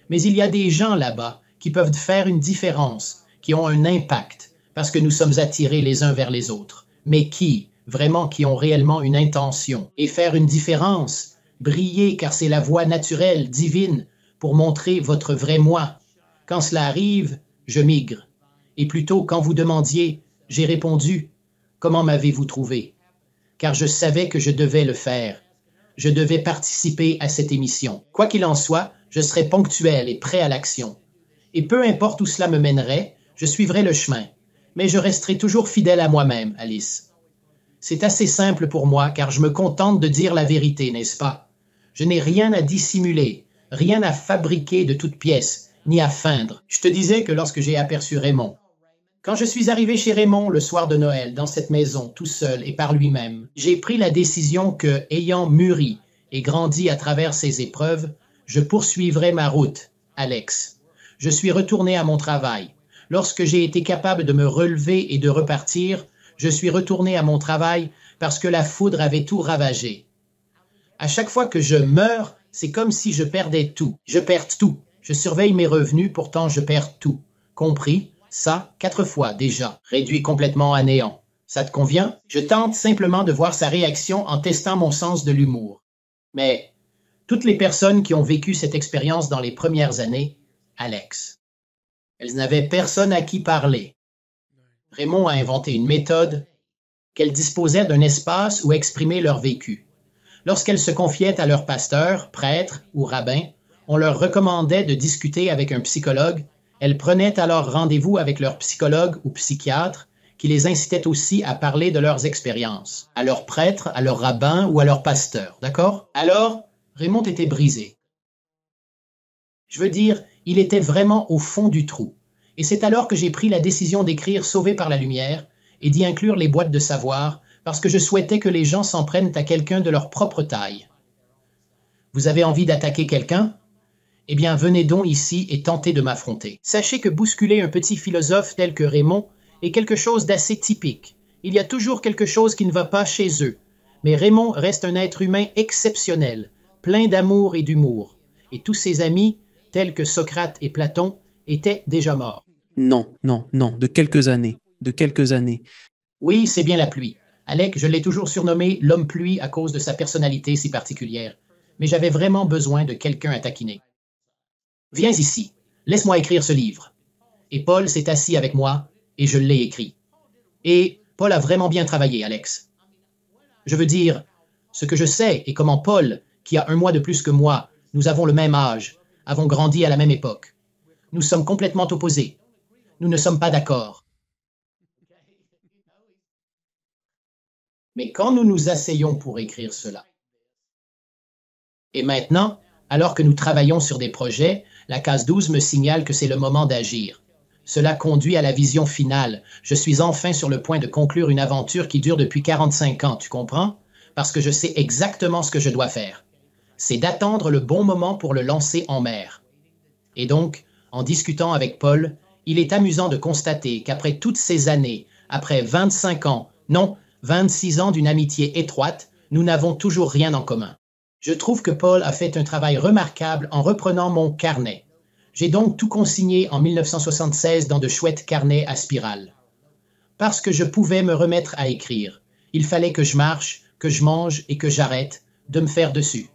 Mais il y a des gens là-bas qui peuvent faire une différence, qui ont un impact, parce que nous sommes attirés les uns vers les autres, mais qui, vraiment, qui ont réellement une intention, et faire une différence, Brillez, car c'est la voie naturelle, divine, pour montrer votre vrai moi. Quand cela arrive, je migre. Et plutôt, quand vous demandiez, j'ai répondu, Comment m'avez-vous trouvé Car je savais que je devais le faire. Je devais participer à cette émission. Quoi qu'il en soit, je serai ponctuel et prêt à l'action. Et peu importe où cela me mènerait, je suivrai le chemin. Mais je resterai toujours fidèle à moi-même, Alice. C'est assez simple pour moi, car je me contente de dire la vérité, n'est-ce pas je n'ai rien à dissimuler, rien à fabriquer de toutes pièces, ni à feindre. Je te disais que lorsque j'ai aperçu Raymond, quand je suis arrivé chez Raymond le soir de Noël, dans cette maison, tout seul et par lui-même, j'ai pris la décision que, ayant mûri et grandi à travers ces épreuves, je poursuivrai ma route, Alex. Je suis retourné à mon travail. Lorsque j'ai été capable de me relever et de repartir, je suis retourné à mon travail parce que la foudre avait tout ravagé. À chaque fois que je meurs, c'est comme si je perdais tout. Je perds tout. Je surveille mes revenus, pourtant je perds tout. Compris Ça, quatre fois déjà. Réduit complètement à néant. Ça te convient Je tente simplement de voir sa réaction en testant mon sens de l'humour. Mais toutes les personnes qui ont vécu cette expérience dans les premières années, Alex. Elles n'avaient personne à qui parler. Raymond a inventé une méthode qu'elles disposaient d'un espace où exprimer leur vécu. Lorsqu'elles se confiaient à leur pasteur, prêtre ou rabbin, on leur recommandait de discuter avec un psychologue. Elles prenaient alors rendez-vous avec leur psychologue ou psychiatre qui les incitait aussi à parler de leurs expériences, à leur prêtre, à leur rabbin ou à leur pasteur, d'accord Alors, Raymond était brisé. Je veux dire, il était vraiment au fond du trou. Et c'est alors que j'ai pris la décision d'écrire Sauvé par la lumière et d'y inclure les boîtes de savoir parce que je souhaitais que les gens s'en prennent à quelqu'un de leur propre taille. Vous avez envie d'attaquer quelqu'un Eh bien, venez donc ici et tentez de m'affronter. Sachez que bousculer un petit philosophe tel que Raymond est quelque chose d'assez typique. Il y a toujours quelque chose qui ne va pas chez eux. Mais Raymond reste un être humain exceptionnel, plein d'amour et d'humour. Et tous ses amis, tels que Socrate et Platon, étaient déjà morts. Non, non, non, de quelques années, de quelques années. Oui, c'est bien la pluie. Alec, je l'ai toujours surnommé l'homme pluie à cause de sa personnalité si particulière, mais j'avais vraiment besoin de quelqu'un à taquiner. Viens ici, laisse-moi écrire ce livre. Et Paul s'est assis avec moi et je l'ai écrit. Et Paul a vraiment bien travaillé, Alex. Je veux dire, ce que je sais et comment Paul, qui a un mois de plus que moi, nous avons le même âge, avons grandi à la même époque. Nous sommes complètement opposés. Nous ne sommes pas d'accord. Mais quand nous nous asseyons pour écrire cela, et maintenant, alors que nous travaillons sur des projets, la case 12 me signale que c'est le moment d'agir. Cela conduit à la vision finale. Je suis enfin sur le point de conclure une aventure qui dure depuis 45 ans, tu comprends Parce que je sais exactement ce que je dois faire. C'est d'attendre le bon moment pour le lancer en mer. Et donc, en discutant avec Paul, il est amusant de constater qu'après toutes ces années, après 25 ans, non, 26 ans d'une amitié étroite, nous n'avons toujours rien en commun. Je trouve que Paul a fait un travail remarquable en reprenant mon carnet. J'ai donc tout consigné en 1976 dans de chouettes carnets à spirale. Parce que je pouvais me remettre à écrire, il fallait que je marche, que je mange et que j'arrête de me faire dessus.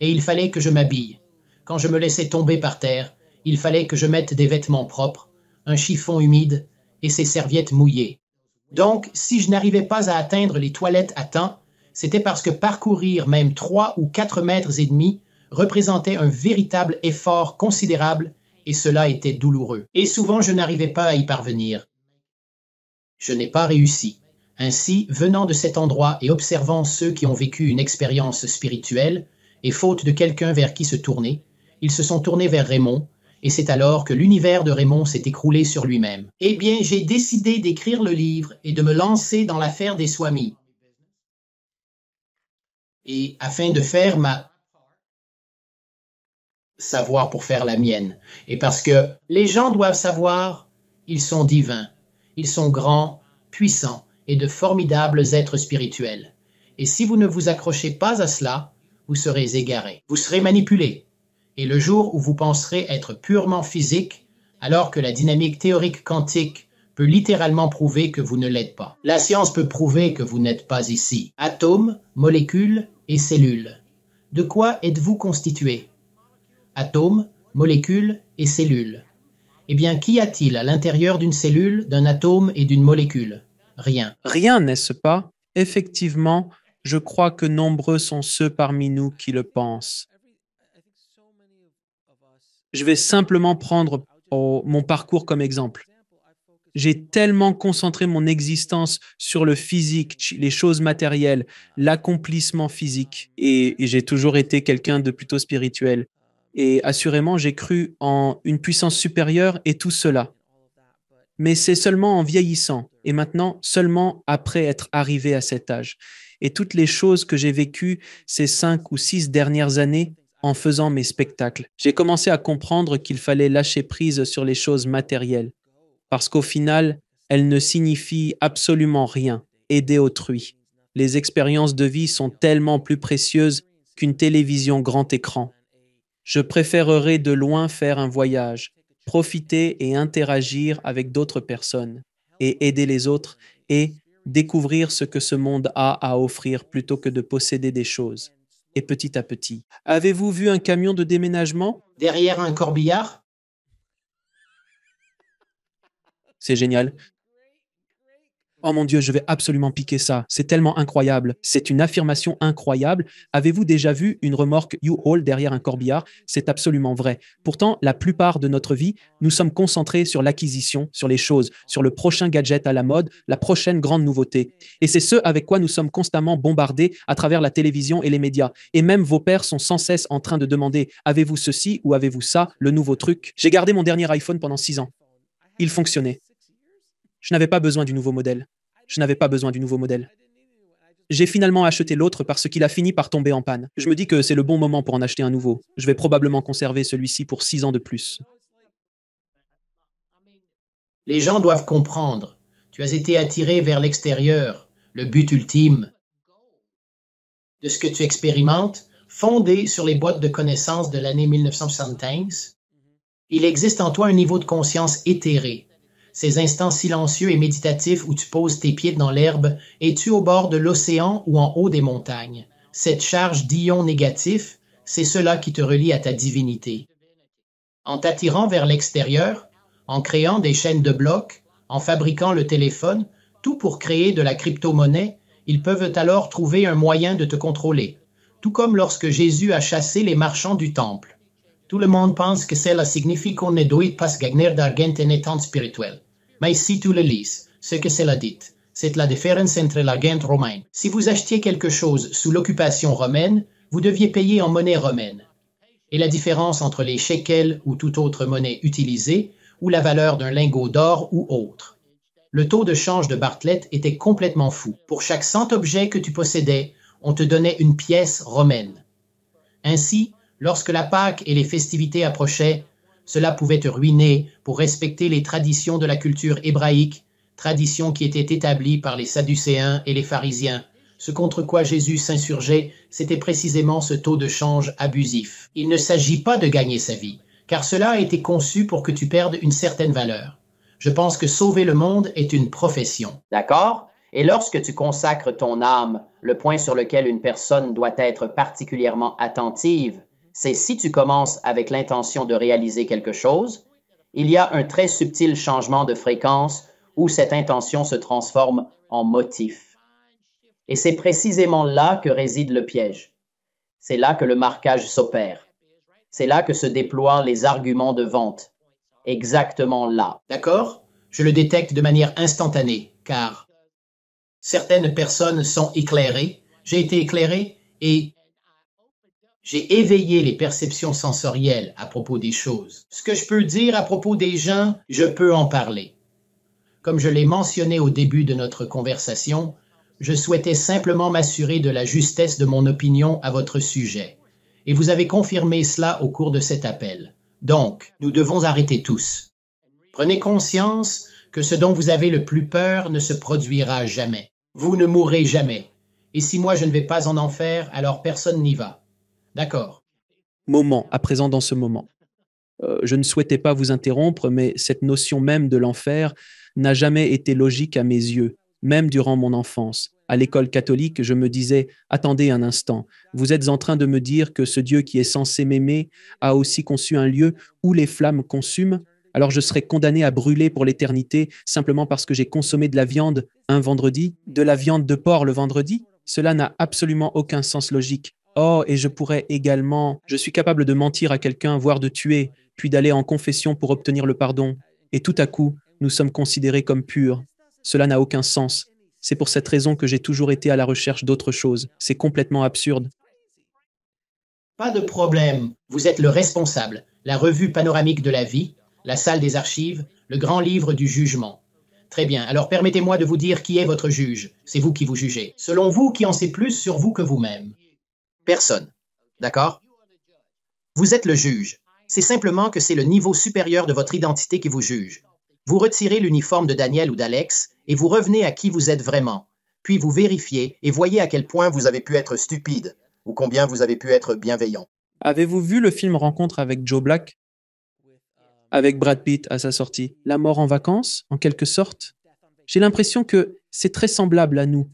Et il fallait que je m'habille. Quand je me laissais tomber par terre, il fallait que je mette des vêtements propres, un chiffon humide et ses serviettes mouillées. Donc, si je n'arrivais pas à atteindre les toilettes à temps, c'était parce que parcourir même trois ou quatre mètres et demi représentait un véritable effort considérable et cela était douloureux. Et souvent, je n'arrivais pas à y parvenir. Je n'ai pas réussi. Ainsi, venant de cet endroit et observant ceux qui ont vécu une expérience spirituelle, et faute de quelqu'un vers qui se tourner, ils se sont tournés vers Raymond, et c'est alors que l'univers de Raymond s'est écroulé sur lui-même. Eh bien, j'ai décidé d'écrire le livre et de me lancer dans l'affaire des Swamis. Et afin de faire ma savoir pour faire la mienne. Et parce que les gens doivent savoir, ils sont divins, ils sont grands, puissants et de formidables êtres spirituels. Et si vous ne vous accrochez pas à cela, vous serez égaré, vous serez manipulé, et le jour où vous penserez être purement physique, alors que la dynamique théorique quantique peut littéralement prouver que vous ne l'êtes pas. La science peut prouver que vous n'êtes pas ici. Atomes, molécules et cellules. De quoi êtes-vous constitué Atomes, molécules et cellules. Eh bien, qu'y a-t-il à l'intérieur d'une cellule, d'un atome et d'une molécule Rien. Rien, n'est-ce pas Effectivement, je crois que nombreux sont ceux parmi nous qui le pensent. Je vais simplement prendre oh, mon parcours comme exemple. J'ai tellement concentré mon existence sur le physique, les choses matérielles, l'accomplissement physique, et, j'ai toujours été quelqu'un de plutôt spirituel. Et assurément, j'ai cru en une puissance supérieure et tout cela. Mais c'est seulement en vieillissant, et maintenant seulement après être arrivé à cet âge. Et toutes les choses que j'ai vécues ces cinq ou six dernières années en faisant mes spectacles. J'ai commencé à comprendre qu'il fallait lâcher prise sur les choses matérielles, parce qu'au final, elles ne signifient absolument rien. Aider autrui. Les expériences de vie sont tellement plus précieuses qu'une télévision grand écran. Je préférerais de loin faire un voyage, profiter et interagir avec d'autres personnes, et aider les autres, et découvrir ce que ce monde a à offrir plutôt que de posséder des choses et petit à petit. Avez-vous vu un camion de déménagement Derrière un corbillard C'est génial. Oh mon Dieu, je vais absolument piquer ça. C'est tellement incroyable. C'est une affirmation incroyable. Avez-vous déjà vu une remorque U-Haul derrière un corbillard C'est absolument vrai. Pourtant, la plupart de notre vie, nous sommes concentrés sur l'acquisition, sur les choses, sur le prochain gadget à la mode, la prochaine grande nouveauté. Et c'est ce avec quoi nous sommes constamment bombardés à travers la télévision et les médias. Et même vos pères sont sans cesse en train de demander Avez-vous ceci ou avez-vous ça, le nouveau truc J'ai gardé mon dernier iPhone pendant six ans. Il fonctionnait. Je n'avais pas besoin du nouveau modèle. Je n'avais pas besoin du nouveau modèle. J'ai finalement acheté l'autre parce qu'il a fini par tomber en panne. Je me dis que c'est le bon moment pour en acheter un nouveau. Je vais probablement conserver celui-ci pour six ans de plus. Les gens doivent comprendre. Tu as été attiré vers l'extérieur, le but ultime de ce que tu expérimentes, fondé sur les boîtes de connaissances de l'année 1975. Il existe en toi un niveau de conscience éthéré, ces instants silencieux et méditatifs où tu poses tes pieds dans l'herbe, es-tu au bord de l'océan ou en haut des montagnes? Cette charge d'ions négatifs, c'est cela qui te relie à ta divinité. En t'attirant vers l'extérieur, en créant des chaînes de blocs, en fabriquant le téléphone, tout pour créer de la crypto-monnaie, ils peuvent alors trouver un moyen de te contrôler, tout comme lorsque Jésus a chassé les marchands du temple. Tout le monde pense que cela signifie qu'on ne doit pas gagner d'argent en étant spirituel. Mais si tu le lis, ce que cela dit, c'est la différence entre l'argent romain. Si vous achetiez quelque chose sous l'occupation romaine, vous deviez payer en monnaie romaine. Et la différence entre les shekels ou toute autre monnaie utilisée, ou la valeur d'un lingot d'or ou autre. Le taux de change de Bartlett était complètement fou. Pour chaque cent objets que tu possédais, on te donnait une pièce romaine. Ainsi, Lorsque la Pâque et les festivités approchaient, cela pouvait te ruiner pour respecter les traditions de la culture hébraïque, traditions qui étaient établies par les Sadducéens et les pharisiens. Ce contre quoi Jésus s'insurgeait, c'était précisément ce taux de change abusif. Il ne s'agit pas de gagner sa vie, car cela a été conçu pour que tu perdes une certaine valeur. Je pense que sauver le monde est une profession. D'accord Et lorsque tu consacres ton âme, le point sur lequel une personne doit être particulièrement attentive, c'est si tu commences avec l'intention de réaliser quelque chose, il y a un très subtil changement de fréquence où cette intention se transforme en motif. Et c'est précisément là que réside le piège. C'est là que le marquage s'opère. C'est là que se déploient les arguments de vente. Exactement là. D'accord Je le détecte de manière instantanée, car certaines personnes sont éclairées, j'ai été éclairé, et j'ai éveillé les perceptions sensorielles à propos des choses. Ce que je peux dire à propos des gens, je peux en parler. Comme je l'ai mentionné au début de notre conversation, je souhaitais simplement m'assurer de la justesse de mon opinion à votre sujet. Et vous avez confirmé cela au cours de cet appel. Donc, nous devons arrêter tous. Prenez conscience que ce dont vous avez le plus peur ne se produira jamais. Vous ne mourrez jamais. Et si moi je ne vais pas en enfer, alors personne n'y va. D'accord. Moment, à présent dans ce moment. Euh, je ne souhaitais pas vous interrompre, mais cette notion même de l'enfer n'a jamais été logique à mes yeux, même durant mon enfance. À l'école catholique, je me disais, attendez un instant, vous êtes en train de me dire que ce Dieu qui est censé m'aimer a aussi conçu un lieu où les flammes consument alors je serais condamné à brûler pour l'éternité simplement parce que j'ai consommé de la viande un vendredi, de la viande de porc le vendredi Cela n'a absolument aucun sens logique. Oh, et je pourrais également, je suis capable de mentir à quelqu'un, voire de tuer, puis d'aller en confession pour obtenir le pardon. Et tout à coup, nous sommes considérés comme purs. Cela n'a aucun sens. C'est pour cette raison que j'ai toujours été à la recherche d'autre chose. C'est complètement absurde. Pas de problème. Vous êtes le responsable. La revue panoramique de la vie, la salle des archives, le grand livre du jugement. Très bien. Alors permettez-moi de vous dire qui est votre juge. C'est vous qui vous jugez. Selon vous, qui en sait plus sur vous que vous-même Personne. D'accord Vous êtes le juge. C'est simplement que c'est le niveau supérieur de votre identité qui vous juge. Vous retirez l'uniforme de Daniel ou d'Alex et vous revenez à qui vous êtes vraiment. Puis vous vérifiez et voyez à quel point vous avez pu être stupide ou combien vous avez pu être bienveillant. Avez-vous vu le film Rencontre avec Joe Black Avec Brad Pitt à sa sortie. La mort en vacances, en quelque sorte J'ai l'impression que c'est très semblable à nous,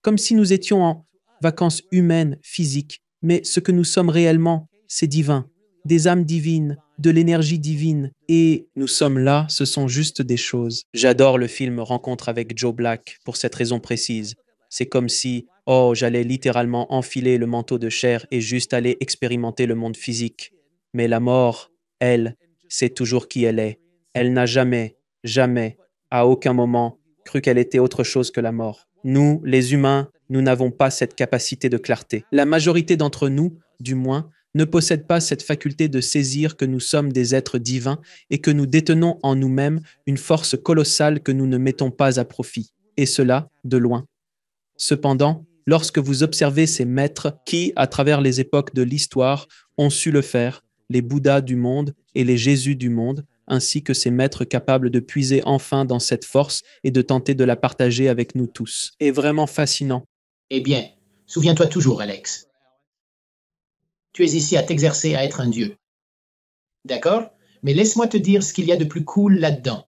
comme si nous étions en vacances humaines, physiques, mais ce que nous sommes réellement, c'est divin, des âmes divines, de l'énergie divine, et nous sommes là, ce sont juste des choses. J'adore le film Rencontre avec Joe Black pour cette raison précise. C'est comme si, oh, j'allais littéralement enfiler le manteau de chair et juste aller expérimenter le monde physique. Mais la mort, elle, c'est toujours qui elle est. Elle n'a jamais, jamais, à aucun moment, cru qu'elle était autre chose que la mort. Nous, les humains, nous n'avons pas cette capacité de clarté. La majorité d'entre nous, du moins, ne possède pas cette faculté de saisir que nous sommes des êtres divins et que nous détenons en nous-mêmes une force colossale que nous ne mettons pas à profit, et cela de loin. Cependant, lorsque vous observez ces maîtres qui, à travers les époques de l'histoire, ont su le faire, les Bouddhas du monde et les Jésus du monde, ainsi que ces maîtres capables de puiser enfin dans cette force et de tenter de la partager avec nous tous, est vraiment fascinant eh bien, souviens-toi toujours, Alex. Tu es ici à t'exercer à être un dieu. D'accord Mais laisse-moi te dire ce qu'il y a de plus cool là-dedans.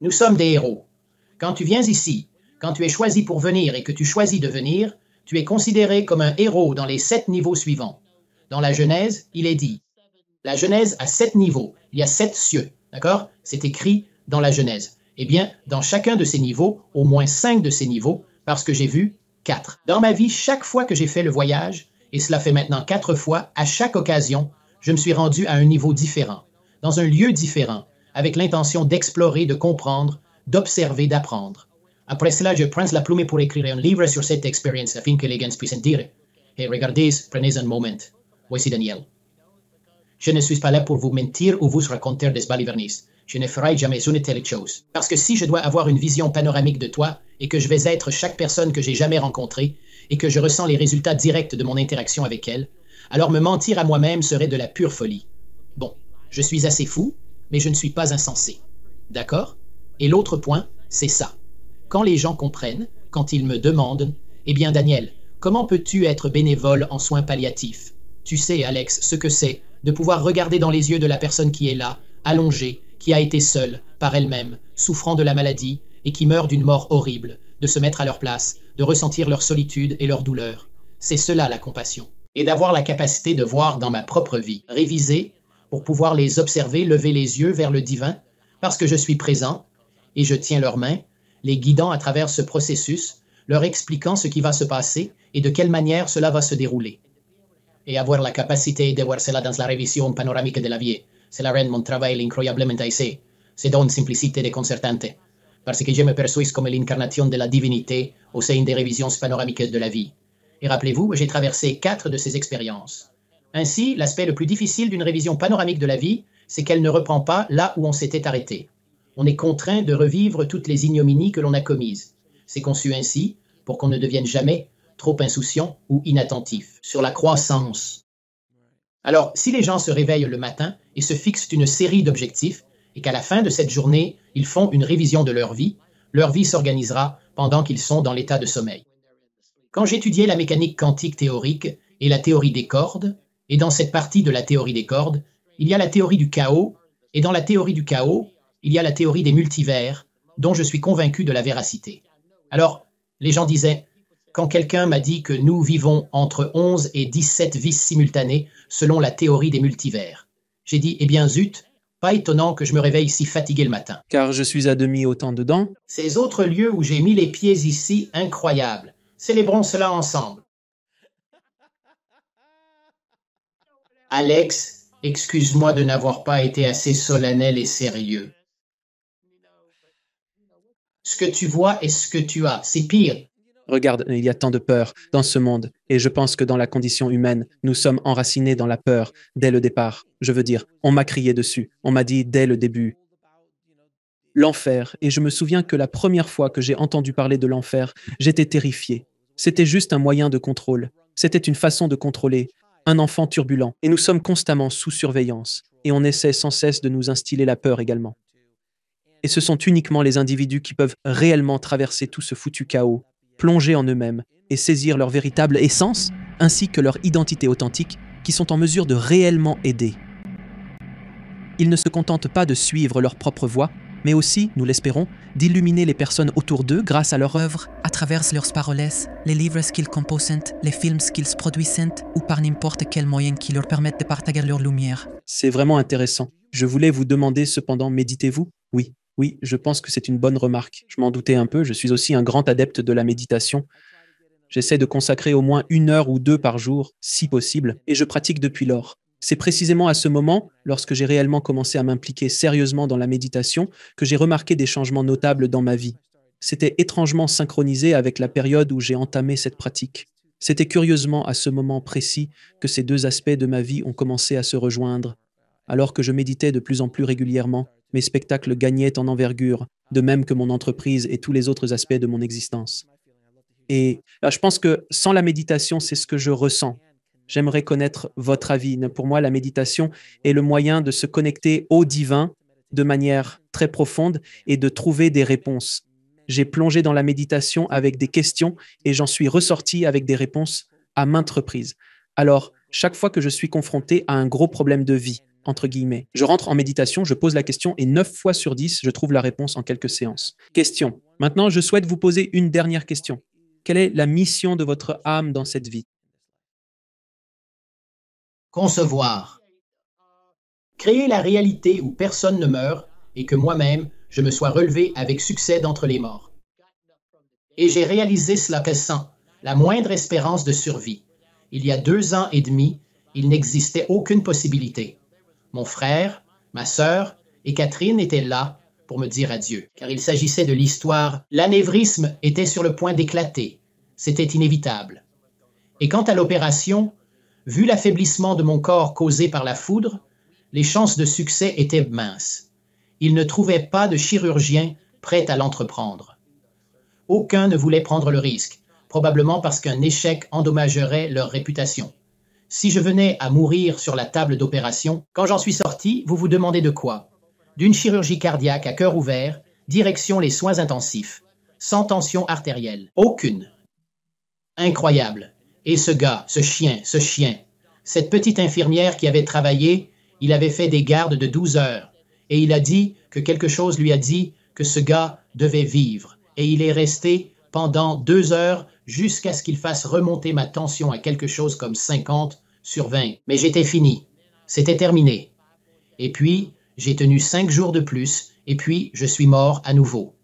Nous sommes des héros. Quand tu viens ici, quand tu es choisi pour venir et que tu choisis de venir, tu es considéré comme un héros dans les sept niveaux suivants. Dans la Genèse, il est dit. La Genèse a sept niveaux. Il y a sept cieux. D'accord C'est écrit dans la Genèse. Eh bien, dans chacun de ces niveaux, au moins cinq de ces niveaux, parce que j'ai vu quatre. Dans ma vie, chaque fois que j'ai fait le voyage, et cela fait maintenant quatre fois, à chaque occasion, je me suis rendu à un niveau différent, dans un lieu différent, avec l'intention d'explorer, de comprendre, d'observer, d'apprendre. Après cela, je prends la plume pour écrire un livre sur cette expérience afin que les gens puissent dire Et regardez, prenez un moment. Voici Daniel. Je ne suis pas là pour vous mentir ou vous raconter des balivernis je ne ferai jamais une telle chose. Parce que si je dois avoir une vision panoramique de toi et que je vais être chaque personne que j'ai jamais rencontrée et que je ressens les résultats directs de mon interaction avec elle, alors me mentir à moi-même serait de la pure folie. Bon, je suis assez fou, mais je ne suis pas insensé. D'accord Et l'autre point, c'est ça. Quand les gens comprennent, quand ils me demandent, eh bien Daniel, comment peux-tu être bénévole en soins palliatifs Tu sais, Alex, ce que c'est de pouvoir regarder dans les yeux de la personne qui est là, allongée, qui a été seule, par elle-même, souffrant de la maladie, et qui meurt d'une mort horrible, de se mettre à leur place, de ressentir leur solitude et leur douleur. C'est cela la compassion. Et d'avoir la capacité de voir dans ma propre vie, réviser, pour pouvoir les observer, lever les yeux vers le divin, parce que je suis présent, et je tiens leurs mains, les guidant à travers ce processus, leur expliquant ce qui va se passer et de quelle manière cela va se dérouler. Et avoir la capacité de voir cela dans la révision panoramique de la vie, cela rend mon travail incroyablement aisé. C'est une simplicité déconcertante, parce que je me perçois comme l'incarnation de la divinité au sein des révisions panoramiques de la vie. Et rappelez-vous, j'ai traversé quatre de ces expériences. Ainsi, l'aspect le plus difficile d'une révision panoramique de la vie, c'est qu'elle ne reprend pas là où on s'était arrêté. On est contraint de revivre toutes les ignominies que l'on a commises. C'est conçu ainsi pour qu'on ne devienne jamais trop insouciant ou inattentif. Sur la croissance, alors, si les gens se réveillent le matin et se fixent une série d'objectifs, et qu'à la fin de cette journée, ils font une révision de leur vie, leur vie s'organisera pendant qu'ils sont dans l'état de sommeil. Quand j'étudiais la mécanique quantique théorique et la théorie des cordes, et dans cette partie de la théorie des cordes, il y a la théorie du chaos, et dans la théorie du chaos, il y a la théorie des multivers, dont je suis convaincu de la véracité. Alors, les gens disaient, quand quelqu'un m'a dit que nous vivons entre 11 et 17 vies simultanées selon la théorie des multivers. J'ai dit, eh bien zut, pas étonnant que je me réveille si fatigué le matin. Car je suis à demi autant dedans. Ces autres lieux où j'ai mis les pieds ici, incroyables. Célébrons cela ensemble. Alex, excuse-moi de n'avoir pas été assez solennel et sérieux. Ce que tu vois est ce que tu as, c'est pire regarde, il y a tant de peur dans ce monde, et je pense que dans la condition humaine, nous sommes enracinés dans la peur dès le départ. Je veux dire, on m'a crié dessus, on m'a dit dès le début l'enfer, et je me souviens que la première fois que j'ai entendu parler de l'enfer, j'étais terrifié. C'était juste un moyen de contrôle, c'était une façon de contrôler, un enfant turbulent, et nous sommes constamment sous surveillance, et on essaie sans cesse de nous instiller la peur également et ce sont uniquement les individus qui peuvent réellement traverser tout ce foutu chaos plonger en eux-mêmes et saisir leur véritable essence ainsi que leur identité authentique qui sont en mesure de réellement aider. Ils ne se contentent pas de suivre leur propre voie, mais aussi, nous l'espérons, d'illuminer les personnes autour d'eux grâce à leur œuvre, à travers leurs paroles, les livres qu'ils composent, les films qu'ils produisent ou par n'importe quel moyen qui leur permette de partager leur lumière. C'est vraiment intéressant. Je voulais vous demander cependant, méditez-vous Oui, oui, je pense que c'est une bonne remarque. Je m'en doutais un peu, je suis aussi un grand adepte de la méditation. J'essaie de consacrer au moins une heure ou deux par jour, si possible, et je pratique depuis lors. C'est précisément à ce moment, lorsque j'ai réellement commencé à m'impliquer sérieusement dans la méditation, que j'ai remarqué des changements notables dans ma vie. C'était étrangement synchronisé avec la période où j'ai entamé cette pratique. C'était curieusement à ce moment précis que ces deux aspects de ma vie ont commencé à se rejoindre. Alors que je méditais de plus en plus régulièrement, mes spectacles gagnaient en envergure, de même que mon entreprise et tous les autres aspects de mon existence. Et ah, je pense que sans la méditation, c'est ce que je ressens. J'aimerais connaître votre avis. Pour moi, la méditation est le moyen de se connecter au divin de manière très profonde et de trouver des réponses. J'ai plongé dans la méditation avec des questions et j'en suis ressorti avec des réponses à maintes reprises. Alors, chaque fois que je suis confronté à un gros problème de vie, guillemets. Je rentre en méditation, je pose la question et neuf fois sur dix, je trouve la réponse en quelques séances. Question. Maintenant, je souhaite vous poser une dernière question. Quelle est la mission de votre âme dans cette vie Concevoir. Créer la réalité où personne ne meurt et que moi-même, je me sois relevé avec succès d'entre les morts. Et j'ai réalisé cela que la moindre espérance de survie, il y a deux ans et demi, il n'existait aucune possibilité. Mon frère, ma sœur et Catherine étaient là pour me dire adieu, car il s'agissait de l'histoire. L'anévrisme était sur le point d'éclater. C'était inévitable. Et quant à l'opération, vu l'affaiblissement de mon corps causé par la foudre, les chances de succès étaient minces. Ils ne trouvaient pas de chirurgien prêt à l'entreprendre. Aucun ne voulait prendre le risque, probablement parce qu'un échec endommagerait leur réputation. Si je venais à mourir sur la table d'opération, quand j'en suis sorti, vous vous demandez de quoi D'une chirurgie cardiaque à cœur ouvert, direction les soins intensifs, sans tension artérielle, aucune. Incroyable. Et ce gars, ce chien, ce chien, cette petite infirmière qui avait travaillé, il avait fait des gardes de 12 heures, et il a dit que quelque chose lui a dit que ce gars devait vivre, et il est resté pendant deux heures jusqu'à ce qu'il fasse remonter ma tension à quelque chose comme 50 sur 20. Mais j'étais fini. C'était terminé. Et puis, j'ai tenu cinq jours de plus, et puis je suis mort à nouveau.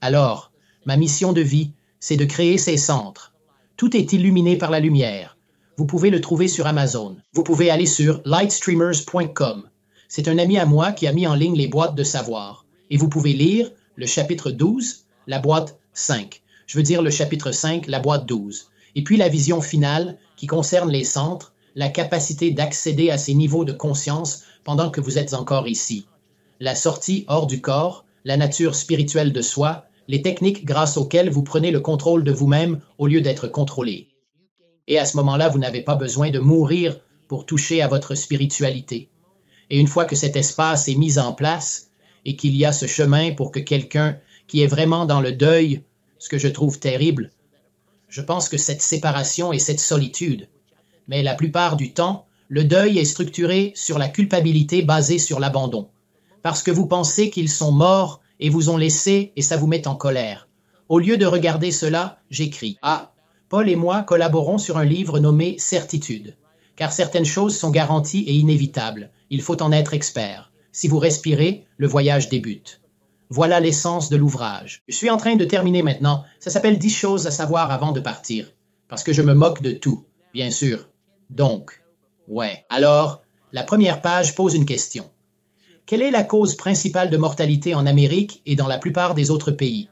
Alors, ma mission de vie, c'est de créer ces centres. Tout est illuminé par la lumière. Vous pouvez le trouver sur Amazon. Vous pouvez aller sur lightstreamers.com. C'est un ami à moi qui a mis en ligne les boîtes de savoir. Et vous pouvez lire le chapitre 12, la boîte 5 je veux dire le chapitre 5, la boîte 12. Et puis la vision finale qui concerne les centres, la capacité d'accéder à ces niveaux de conscience pendant que vous êtes encore ici. La sortie hors du corps, la nature spirituelle de soi, les techniques grâce auxquelles vous prenez le contrôle de vous-même au lieu d'être contrôlé. Et à ce moment-là, vous n'avez pas besoin de mourir pour toucher à votre spiritualité. Et une fois que cet espace est mis en place et qu'il y a ce chemin pour que quelqu'un qui est vraiment dans le deuil ce que je trouve terrible. Je pense que cette séparation et cette solitude. Mais la plupart du temps, le deuil est structuré sur la culpabilité basée sur l'abandon. Parce que vous pensez qu'ils sont morts et vous ont laissé et ça vous met en colère. Au lieu de regarder cela, j'écris. Ah, Paul et moi collaborons sur un livre nommé Certitude. Car certaines choses sont garanties et inévitables. Il faut en être expert. Si vous respirez, le voyage débute. Voilà l'essence de l'ouvrage. Je suis en train de terminer maintenant. Ça s'appelle 10 choses à savoir avant de partir. Parce que je me moque de tout, bien sûr. Donc, ouais. Alors, la première page pose une question. Quelle est la cause principale de mortalité en Amérique et dans la plupart des autres pays?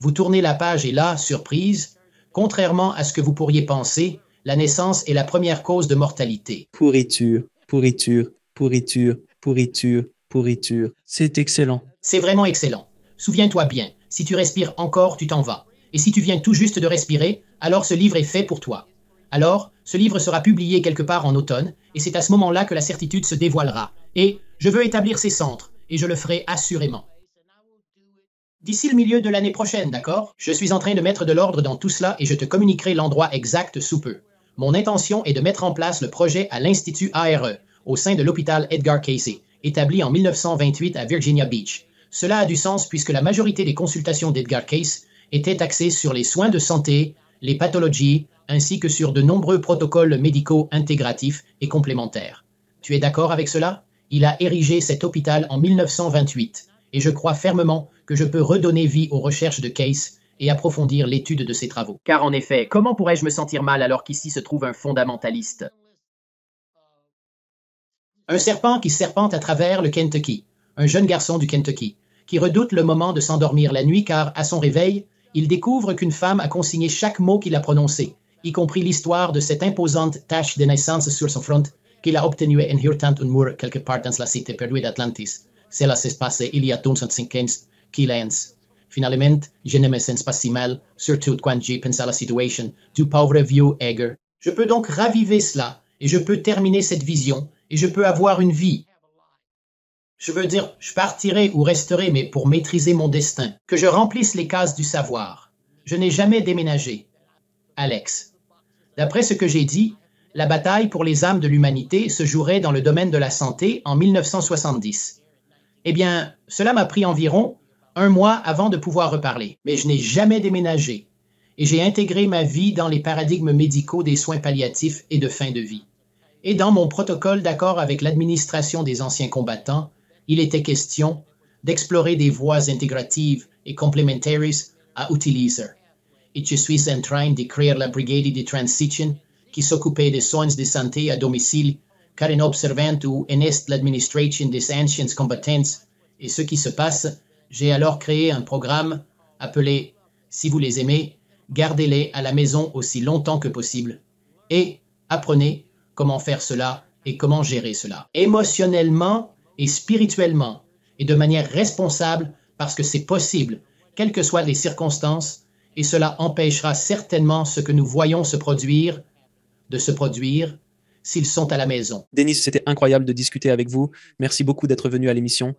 Vous tournez la page et là, surprise, contrairement à ce que vous pourriez penser, la naissance est la première cause de mortalité. Pourriture, pourriture, pourriture, pourriture, pourriture. C'est excellent. C'est vraiment excellent. Souviens-toi bien, si tu respires encore, tu t'en vas. Et si tu viens tout juste de respirer, alors ce livre est fait pour toi. Alors, ce livre sera publié quelque part en automne, et c'est à ce moment-là que la certitude se dévoilera. Et je veux établir ces centres, et je le ferai assurément. D'ici le milieu de l'année prochaine, d'accord Je suis en train de mettre de l'ordre dans tout cela et je te communiquerai l'endroit exact sous peu. Mon intention est de mettre en place le projet à l'Institut ARE, au sein de l'hôpital Edgar Casey, établi en 1928 à Virginia Beach. Cela a du sens puisque la majorité des consultations d'Edgar Case étaient axées sur les soins de santé, les pathologies, ainsi que sur de nombreux protocoles médicaux intégratifs et complémentaires. Tu es d'accord avec cela Il a érigé cet hôpital en 1928, et je crois fermement que je peux redonner vie aux recherches de Case et approfondir l'étude de ses travaux. Car en effet, comment pourrais-je me sentir mal alors qu'ici se trouve un fondamentaliste Un serpent qui serpente à travers le Kentucky, un jeune garçon du Kentucky, qui redoute le moment de s'endormir la nuit car, à son réveil, il découvre qu'une femme a consigné chaque mot qu'il a prononcé, y compris l'histoire de cette imposante tache de naissance sur son front qu'il a obtenue en heurtant un mur quelque part dans la cité perdue d'Atlantis. Cela s'est passé il y a 215 ans. Finalement, je ne me sens pas si mal, surtout quand j'y pense à la situation du pauvre vieux Egger. Je peux donc raviver cela, et je peux terminer cette vision, et je peux avoir une vie, je veux dire, je partirai ou resterai, mais pour maîtriser mon destin, que je remplisse les cases du savoir. Je n'ai jamais déménagé. Alex. D'après ce que j'ai dit, la bataille pour les âmes de l'humanité se jouerait dans le domaine de la santé en 1970. Eh bien, cela m'a pris environ un mois avant de pouvoir reparler, mais je n'ai jamais déménagé et j'ai intégré ma vie dans les paradigmes médicaux des soins palliatifs et de fin de vie. Et dans mon protocole d'accord avec l'administration des anciens combattants, il était question d'explorer des voies intégratives et complémentaires à utiliser. Et je suis en train de créer la brigade de transition qui s'occupait des soins de santé à domicile, car en observant ou en est l'administration des anciens combattants et ce qui se passe, j'ai alors créé un programme appelé, si vous les aimez, gardez-les à la maison aussi longtemps que possible et apprenez comment faire cela et comment gérer cela. Émotionnellement, et spirituellement, et de manière responsable parce que c'est possible, quelles que soient les circonstances, et cela empêchera certainement ce que nous voyons se produire de se produire s'ils sont à la maison. Denis, c'était incroyable de discuter avec vous. Merci beaucoup d'être venu à l'émission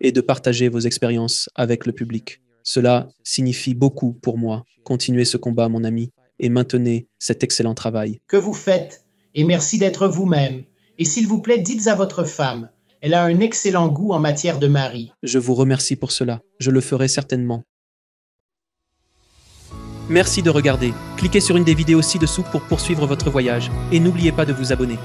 et de partager vos expériences avec le public. Cela signifie beaucoup pour moi. Continuez ce combat, mon ami, et maintenez cet excellent travail. Que vous faites, et merci d'être vous-même. Et s'il vous plaît, dites à votre femme, elle a un excellent goût en matière de mari. Je vous remercie pour cela. Je le ferai certainement. Merci de regarder. Cliquez sur une des vidéos ci-dessous pour poursuivre votre voyage. Et n'oubliez pas de vous abonner.